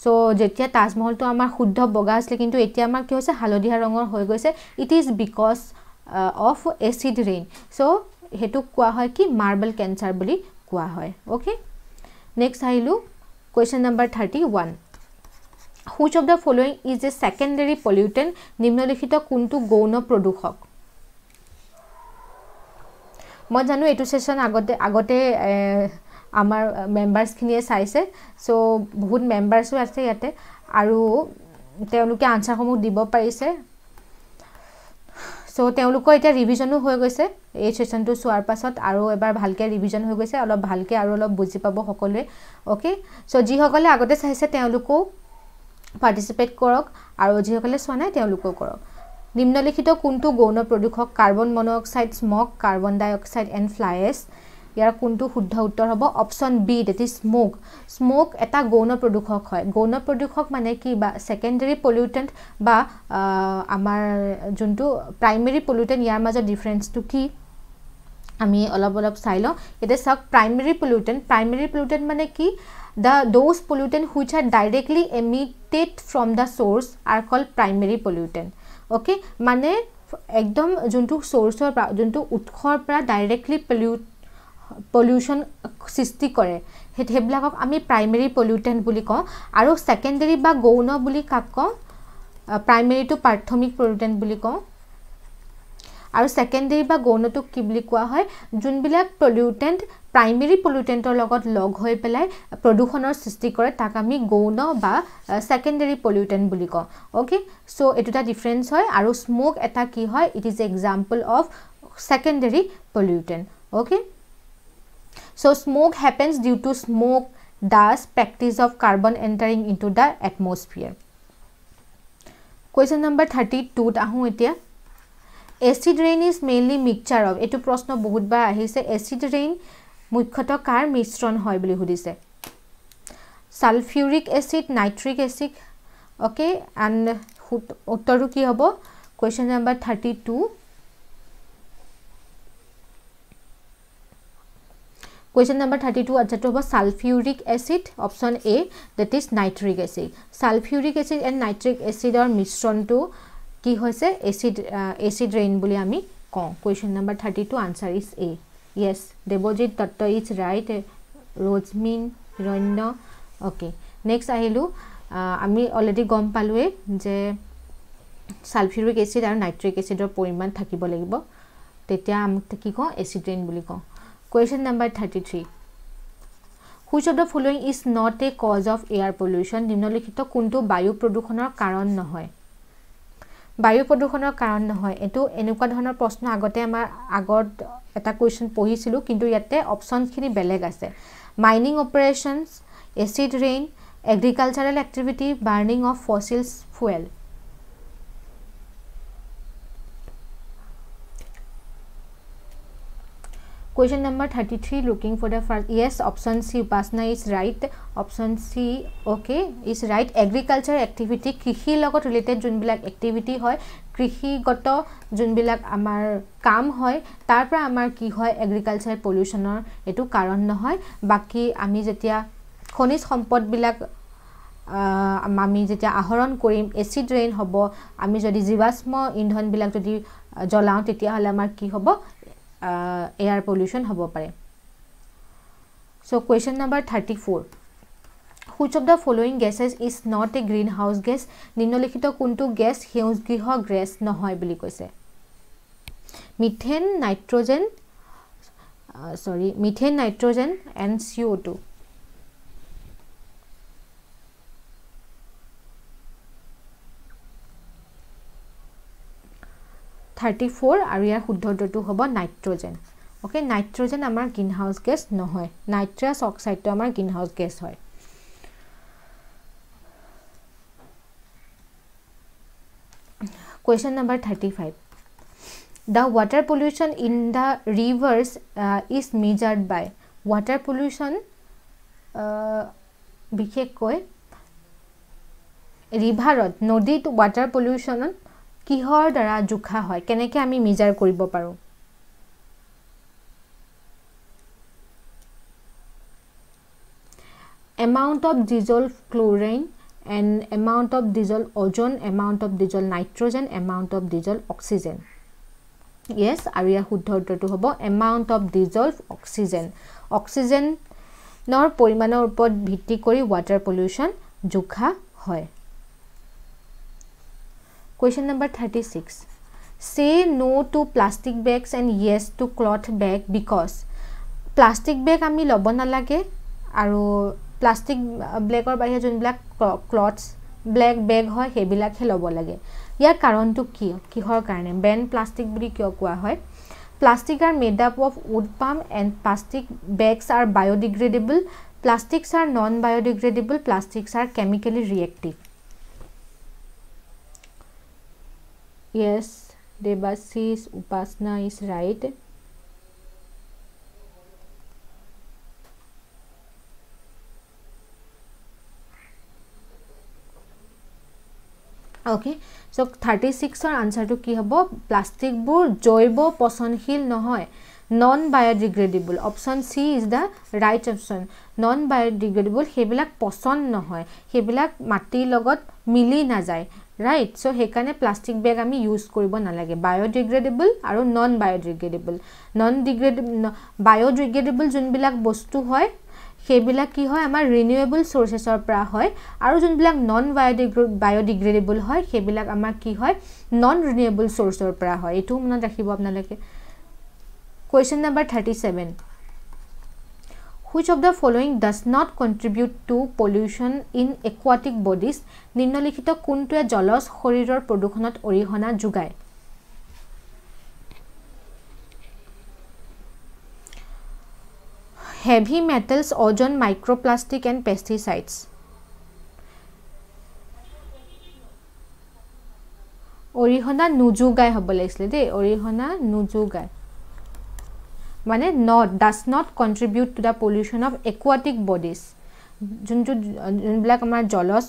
so' যেতিয়া তাজমহলটো আমাৰ শুদ্ধ বগা আছিলে কিন্তু এতিয়া আমাৰ কি হৈছে হালধীয়া ৰঙৰ হৈ গৈছে it is because of acid rain so' সেইটোক কোৱা হয় কি মাৰ্বল কেঞ্চাৰ বুলি কোৱা হয় অ'কে নেক্সট আহিলোঁ question number thirty one which of the following is a secondary pollutant নিম্নলিখিত কোনটো গৌণ প্ৰদূষক মই জানো এইটো ছেশ্যন আগতে আগতে আমাৰ মেম্বাৰ্ছখিনিয়ে চাইছে চ' বহুত মেম্বাৰ্ছো আছে ইয়াতে আৰু তেওঁলোকে আনচাৰসমূহ দিব পাৰিছে চ' তেওঁলোকৰ এতিয়া ৰিভিজনো হৈ গৈছে এই ছেশ্যনটো চোৱাৰ পাছত আৰু এবাৰ ভালকৈ ৰিভিজন হৈ গৈছে অলপ ভালকৈ আৰু অলপ বুজি পাব সকলোৱে অ'কে চ' যিসকলে আগতে চাইছে তেওঁলোকো পাৰ্টিচিপেট কৰক আৰু যিসকলে চোৱা নাই তেওঁলোকেও কৰক নিম্নলিখিত কোনটো গৌণ প্ৰদূষক carbon monoxide smoke carbon dioxide and fly ash ইয়াৰ কোনটো শুদ্ধ উত্তৰ হ'ব option B that is smoke smoke এটা গৌণ প্ৰদূষক হয় গৌণ প্ৰদূষক মানে কি বা ছেকেণ্ডেৰী পলিউটেণ্ট বা আমাৰ যোনটো প্ৰাইমেৰী পলিউটেণ্ট ইয়াৰ মাজৰ ডিফাৰেঞ্চটো কি আমি অলপ অলপ চাই লওঁ এতিয়া চাওক প্ৰাইমেৰী পলিউটেণ্ট প্ৰাইমেৰী পলিউটেণ্ট মানে কি the those pollutant which are directly emitted from the source are call primary pollutant okay মানে একদম যোনটো চ'ৰ্চৰ পৰা যোনটো উৎসৰ পৰা ডাইৰেক্টলি পলিউট পলিউশ্যন সৃষ্টি কৰে সেই সেইবিলাকক আমি প্ৰাইমেৰী পলিউটেণ্ট বুলি কওঁ আৰু ছেকেণ্ডেৰী বা গৌণ বুলি কাক কওঁ প্ৰাইমেৰীটো প্ৰাথমিক পলিউটেণ্ট বুলি কওঁ আৰু ছেকেণ্ডেৰী বা গৌণটোক কি বুলি কোৱা হয় যোনবিলাক পলিউটেণ্ট প্ৰাইমেৰী পলিউটেণ্টৰ লগত লগ হৈ পেলাই প্ৰদূষণৰ সৃষ্টি কৰে তাক আমি গৌণ বা ছেকেণ্ডেৰী পলিউটেণ্ট বুলি কওঁ অ'কে চ' এইটো এটা ডিফাৰেঞ্চ হয় আৰু স্মোক এটা কি হয় it is a example of secondary pollutant okay So smoke happens due to smoke dust practice of carbon entering into the atmosphere. Question number 32. Acid rain is mainly mixture of. Eto prosno bohut ba ahi se acid rain mukhata kar mixtron hoy bili hudi se. Sulfuric acid, nitric acid. Okay and uttaru ki hobo. Question number 32. Question number thirty two আনচাৰটো হ'ব sulphuric acid option A that is nitric acid sulphuric acid and nitric এচিডৰ মিশ্ৰণটো কি হৈছে acid acid rain বুলি আমি কওঁ question number thirty two answer is A yes Debajit Dutta is right Rajmin Hiranya okay next আহিলোঁ আমি অলৰেডি গম পালোঁৱেই যে ছালফিউৰিক এচিড আৰু নাইট্ৰিক এচিডৰ পৰিমাণ থাকিব লাগিব তেতিয়া আমি কি কওঁ এচিড ৰেইন বুলি কওঁ question number thirty three which of the following is not a cause of air pollution নিম্নলিখিত কোনটো বায়ু প্ৰদূষণৰ কাৰণ নহয় বায়ু প্ৰদূষণৰ কাৰণ নহয় এইটো এনেকুৱা ধৰণৰ প্ৰশ্ন আগতে আমাৰ আগত এটা কুৱেশ্যন পঢ়িছিলোঁ কিন্তু ইয়াতে অপশ্যনখিনি বেলেগ আছে mining operations acid rain agricultural activity burning of fossils fuel question number 33 looking for the first yes option c upasana is right option c okay is right agriculture activity krishi logot related jun bilak activity hoy krishi goto jun bilak amar kam hoy tar pra amar ki hoy agriculture pollution or etu karon na hoy baki ami jetia khonij sampad bilak আমি যেতিয়া আহৰণ কৰিম acid rain হ'ব আমি যদি জীৱাশ্ম ইন্ধনবিলাক যদি জ্বলাওঁ তেতিয়াহ'লে আমাৰ কি হ'ব এয়াৰ পলিউশ্যন হ'ব পাৰে so' question number thirty four which of the following gases is not a green house gas নিম্নলিখিত কোনটো গেছ সেউজ গৃহ গেছ নহয় বুলি কৈছে methane nitrogen sorry methane nitrogen and C O' two thirty four আৰু ইয়াৰ শুদ্ধটো হ'ব নাইট্ৰজেন অ'কে নাইট্ৰজেন আমাৰ গ্ৰীণ হাউছ গেছ নহয় নাইট্ৰাছ অক্সাইডটো আমাৰ গ্ৰীণ হাউছ গেছ হয় question number thirty five the water pollution in the rivers is measured by water pollution বিশেষকৈ ৰিভাৰত নদীত ৱাটাৰ পলিউশ্যনত কিহৰ দ্বাৰা জোখা হয় কেনেকৈ আমি মিজাৰ কৰিব পাৰোঁ amount of dissolve chlorine and amount of dissolve ozone amount of dissolve nitrogen amount of dissolve oxygen yes আৰু ইয়াৰ শুদ্ধ উত্তৰটো হ'ব এমাউণ্ট অফ ডিজল্ভ অক্সিজেন অক্সিজেনৰ পৰিমাণৰ ওপৰত ভিত্তি কৰি ৱাটাৰ পলিউশ্যন জোখা হয় question number 36 say no to plastic bags and yes to cloth bag because plastic bag আমি লব নালাগে আৰু plastic bagৰ বাহিৰে যোনবিলাক cloths ব্লেক বেগ হয় সেইবিলাকহে ল'ব লাগে ইয়াৰ কাৰণটো কি কিহৰ কাৰণে বেন প্লাষ্টিক বুলি কিয় কোৱা হয় plastic are made up of wood পাম and plastic bags are biodegradable plastics are non biodegradable plastics are chemically reactive Yes, Debasi's Upasana is right. Okay, so 36 are answer to ki hobo plastic bur joybo poson hill nohoi non biodegradable option C is the right option non biodegradable hebilak poson nohoi hebilak mati logot mili na jai right so' সেইকাৰণে plastic bag আমি use কৰিব নালাগে biodegradable আৰু non biodegradable non degrade biodegradable যোনবিলাক বস্তু হয় সেইবিলাক কি হয় আমাৰ ৰিনিউৱেবল চ'ৰ্চেছৰ পৰা হয় আৰু যোনবিলাক নন বায়'ডিগ্ৰে বায়'ডিগ্ৰেডেবল হয় সেইবিলাক আমাৰ কি হয় নন ৰিনিউৱেবল চ'ৰ্চৰ পৰা হয় এইটোও মনত ৰাখিব আপোনালোকে question number thirty seven which of the following does not contribute to pollution in aquatic bodies নিম্নলিখিত কোনটোৱে জলজ শৰীৰৰ প্ৰদূষণত অৰিহণা যোগায় heavy metals ozone microplastic and pesticides অৰিহণা নোযোগাই হ'ব লাগিছিলে দেই অৰিহণা নোযোগায় মানে not does not contribute to the pollution of aquatic bodies যোনটো যোনবিলাক আমাৰ জলজ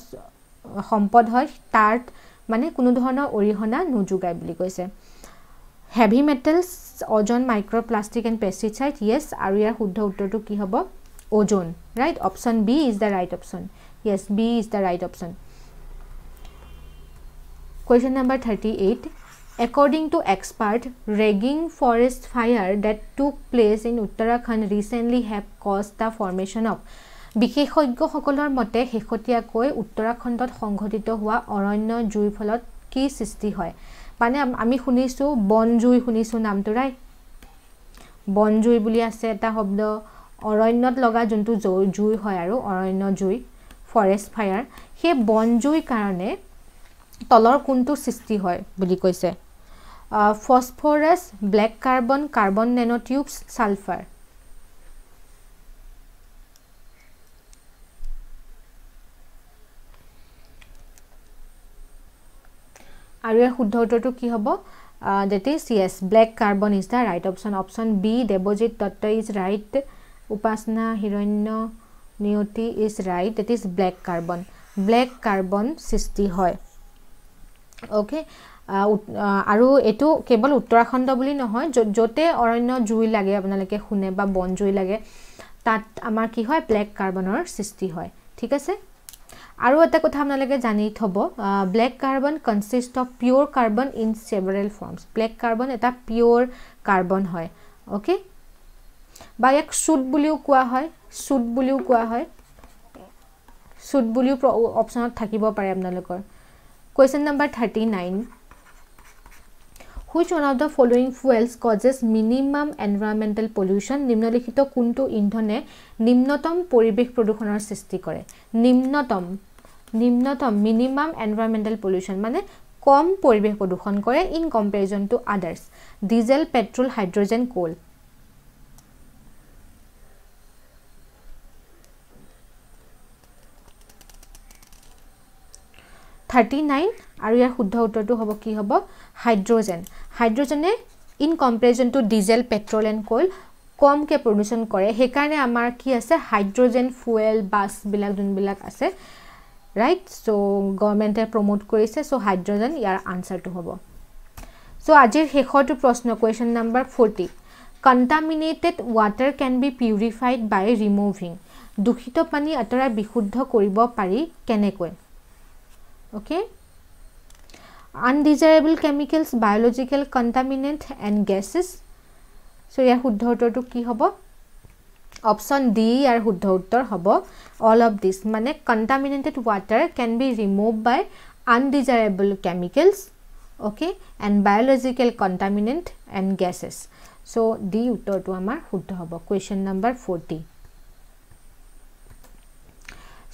সম্পদ হয় তাত মানে কোনো ধৰণৰ অৰিহণা নোযোগায় বুলি কৈছে heavy metals ozone microplastic and pesticide yes আৰু ইয়াৰ শুদ্ধ উত্তৰটো কি হ'ব ozone right option B is the right option yes B is the right option question number thirty eight According to expert, ragging forest fire that took place in Uttarakhand recently have caused the formation of বিশেষজ্ঞসকলৰ মতে শেহতীয়াকৈ উত্তৰাখণ্ডত সংঘটিত হোৱা অৰণ্য জুইৰ ফলত কি সৃষ্টি হয় মানে আমি শুনিছোঁ বনজুই শুনিছোঁ নামটো ৰাই বনজুই বুলি আছে এটা শব্দ অৰণ্যত লগা যোনটো জুই জুই হয় আৰু অৰণ্য জুই ফৰেষ্ট ফায়াৰ সেই বনজুইৰ কাৰণে তলৰ কোনটো সৃষ্টি হয় বুলি কৈছে phosphorus black carbon carbon nanotubes sulphur আৰু ইয়াৰ শুদ্ধ উত্তৰটো কি হ'ব that is yes black carbon is the right option option B Debajit Dutta is right Upasana Hiranya Niyati is right that is black carbon black carbon সৃষ্টি হয় অ'কে আৰু এইটো কেৱল উত্তৰাখণ্ড বুলি নহয় য'ত য'তে অৰণ্য জুই লাগে আপোনালোকে শুনে বা বন জুই লাগে তাত আমাৰ কি হয় ব্লেক কাৰ্বনৰ সৃষ্টি হয় ঠিক আছে আৰু এটা কথা আপোনালোকে জানি থ'ব black carbon consist of pure carbon in several forms black carbon এটা পিয়'ৰ কাৰ্বন হয় অ'কে বা ইয়াক চুট বুলিও কোৱা হয় চুট বুলিও কোৱা হয় চুট বুলিও অপশ্যনত থাকিব পাৰে আপোনালোকৰ question number thirty nine which one of the following fuels causes minimum environmental pollution নিম্নলিখিত কোনটো ইন্ধনে নিম্নতম পৰিৱেশ প্ৰদূষণৰ সৃষ্টি কৰে নিম্নতম নিম্নতম মিনিমাম এনভাইৰমেণ্টেল পলিউশ্যন মানে কম পৰিৱেশ প্ৰদূষণ কৰে in comparison to others diesel petrol hydrogen coal thirty nine আৰু ইয়াৰ শুদ্ধ উত্তৰটো হ'ব কি হ'ব হাইড্ৰ'জেন হাইড্ৰ'জেনে in comparison to diesel petrol and coal কমকৈ প্ৰডিউচন কৰে সেইকাৰণে আমাৰ কি আছে হাইড্ৰ'জেন ফুৱেল বাছবিলাক যোনবিলাক আছে ৰাইট চ' গভৰ্ণমেণ্টে প্ৰম'ট কৰিছে চ' হাইড্ৰ'জেন ইয়াৰ আনচাৰটো হ'ব চ' আজিৰ শেষৰটো প্ৰশ্ন question number forty contaminated water can be purified by removing দূষিত পানী আঁতৰাই বিশুদ্ধ কৰিব পাৰি কেনেকৈ okay undesirable chemicals biological contaminant and gases so ya shuddha uttor tu ki hobo option d ar shuddha uttor hobo all of this mane contaminated water can be removed by undesirable chemicals okay and biological contaminant and gases so d uttor tu amar shuddha hobo question number 40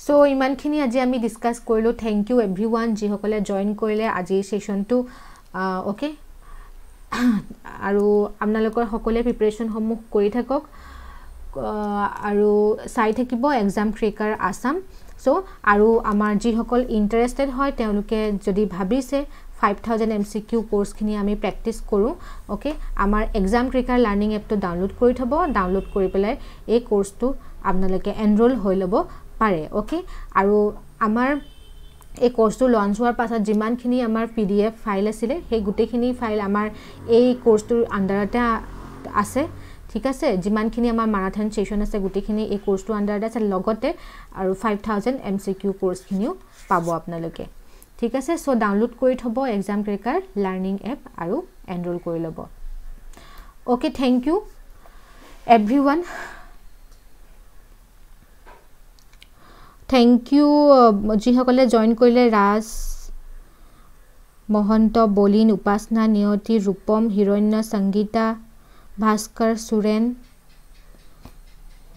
চ' ইমানখিনি আজি আমি discuss কৰিলোঁ thank you everyone যিসকলে join কৰিলে আজিৰ ছেশ্যনটো okay আৰু আপোনালোকৰ সকলোৱে প্ৰিপেৰেশ্যনসমূহ কৰি থাকক আৰু চাই থাকিব এক্সাম ক্ৰেকাৰ আছাম চ' আৰু আমাৰ যিসকল ইণ্টাৰেষ্টেড হয় তেওঁলোকে যদি ভাবিছে five thousand M C Q কোৰ্চখিনি আমি প্ৰেক্টিচ কৰোঁ অ'কে আমাৰ এক্সাম ক্ৰিকাৰ লাৰ্ণিং এপটো ডাউনলোড কৰি থ'ব ডাউনলোড কৰি পেলাই এই কোৰ্চটো আপোনালোকে এনৰোল হৈ ল'ব পাৰে অ'কে আৰু আমাৰ এই কোৰ্চটো লঞ্চ হোৱাৰ পাছত যিমানখিনি আমাৰ পি ডি এফ ফাইল আছিলে সেই গোটেইখিনি ফাইল আমাৰ এই কোৰ্চটোৰ আণ্ডাৰতে আছে ঠিক আছে যিমানখিনি আমাৰ মাৰাথান ছেশ্যন আছে গোটেইখিনি এই কোৰ্চটোৰ আণ্ডাৰতে আছে লগতে আৰু five thousand M C Q কোৰ্চখিনিও পাব আপোনালোকে ঠিক আছে চ' ডাউনলোড কৰি থ'ব এক্সাম ক্ৰেকাৰ লাৰ্ণিং এপ আৰু এনৰোল কৰি ল'ব okay thank you everyone thank you uh, যিসকলে জইন কৰিলে ৰাজ মহন্ত বলিন উপাসনা নিয়তি ৰূপম হিৰণ্য সংগীতা ভাস্কৰ সুৰেণ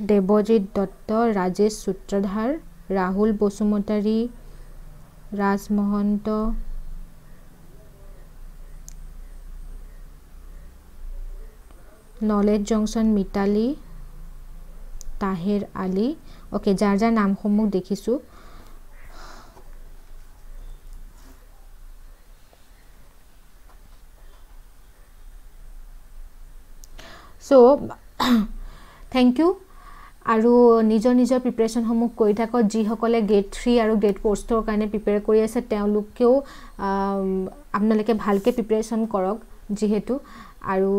দেৱজিৎ দত্ত ৰাজেশ সূত্ৰধাৰ ৰাহুল বসুমতাৰী ৰাজ মহন্ত নলেজ জংচন মিতালী তাহেৰ আলী অ'কে যাৰ যাৰ নামসমূহ দেখিছোঁ চ' থেংক ইউ আৰু নিজৰ নিজৰ প্ৰিপেৰেশ্যনসমূহ কৰি থাকক যিসকলে গ্ৰেড থ্ৰী আৰু গ্ৰেড ফ'ৰ্থৰ কাৰণে প্ৰিপেয়াৰ কৰি আছে তেওঁলোকেও আপোনালোকে ভালকৈ প্ৰিপেৰেশ্যন কৰক যিহেতু আৰু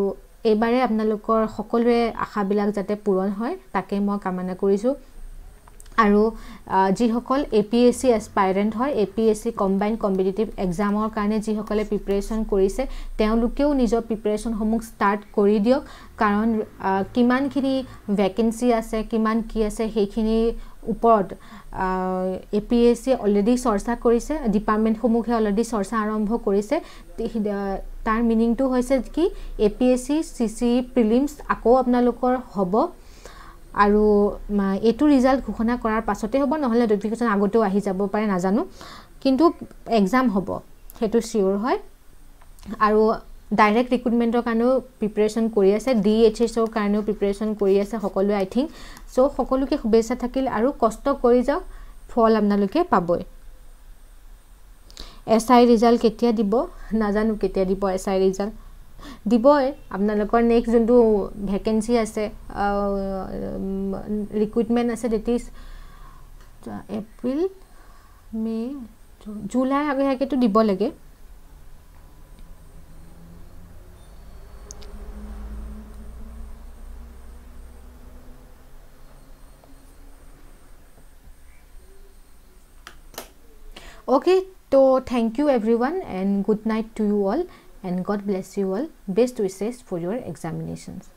এইবাৰে আপোনালোকৰ সকলোৰে আশাবিলাক যাতে পূৰণ হয় তাকে মই কামনা কৰিছোঁ আৰু যিসকল A P S C aspirant হয় A P S C combine competitive এক্সামৰ কাৰণে যিসকলে প্ৰিপেৰেশ্যন কৰিছে তেওঁলোকেও নিজৰ প্ৰিপেৰেশ্যনসমূহ ষ্টাৰ্ট কৰি দিয়ক কাৰণ কিমানখিনি ভেকেঞ্চি আছে কিমান কি আছে সেইখিনি ওপৰত এ পি এছ চিয়ে অলৰেডি চৰ্চা কৰিছে ডিপাৰ্টমেণ্টসমূহে অলৰেডি চৰ্চা আৰম্ভ কৰিছে তাৰ মিনিংটো হৈছে কি A P S C C C prelims আকৌ আপোনালোকৰ হ'ব আৰু এইটো ৰিজাল্ট ঘোষণা কৰাৰ পাছতে হ'ব নহ'লে নটিফিকেশ্যন আগতেও আহি যাব পাৰে নাজানো কিন্তু এক্সাম হ'ব সেইটো চিয়'ৰ হয় আৰু ডাইৰেক্ট ৰিক্ৰুটমেণ্টৰ কাৰণেও প্ৰিপেৰেশ্যন কৰি আছে ডি এইচ এছৰ কাৰণেও প্ৰিপেৰেশ্যন কৰি আছে সকলোৱে আই থিংক চ' সকলোকে শুভেচ্ছা থাকিল আৰু কষ্ট কৰি যাওক ফল আপোনালোকে পাবই এছ আই ৰিজাল্ট কেতিয়া দিব নাজানো কেতিয়া দিব এছ আই ৰিজাল্ট দিবই আপোনালোকৰ নেক্সট যোনটো ভেকেঞ্চি আছে ৰিক্ৰুইটমেণ্ট আছে that is April May' July আগে আগেতো দিব লাগে অ'কে ত' thank you everyone and good night to you all and God bless you all. Best wishes for your examinations.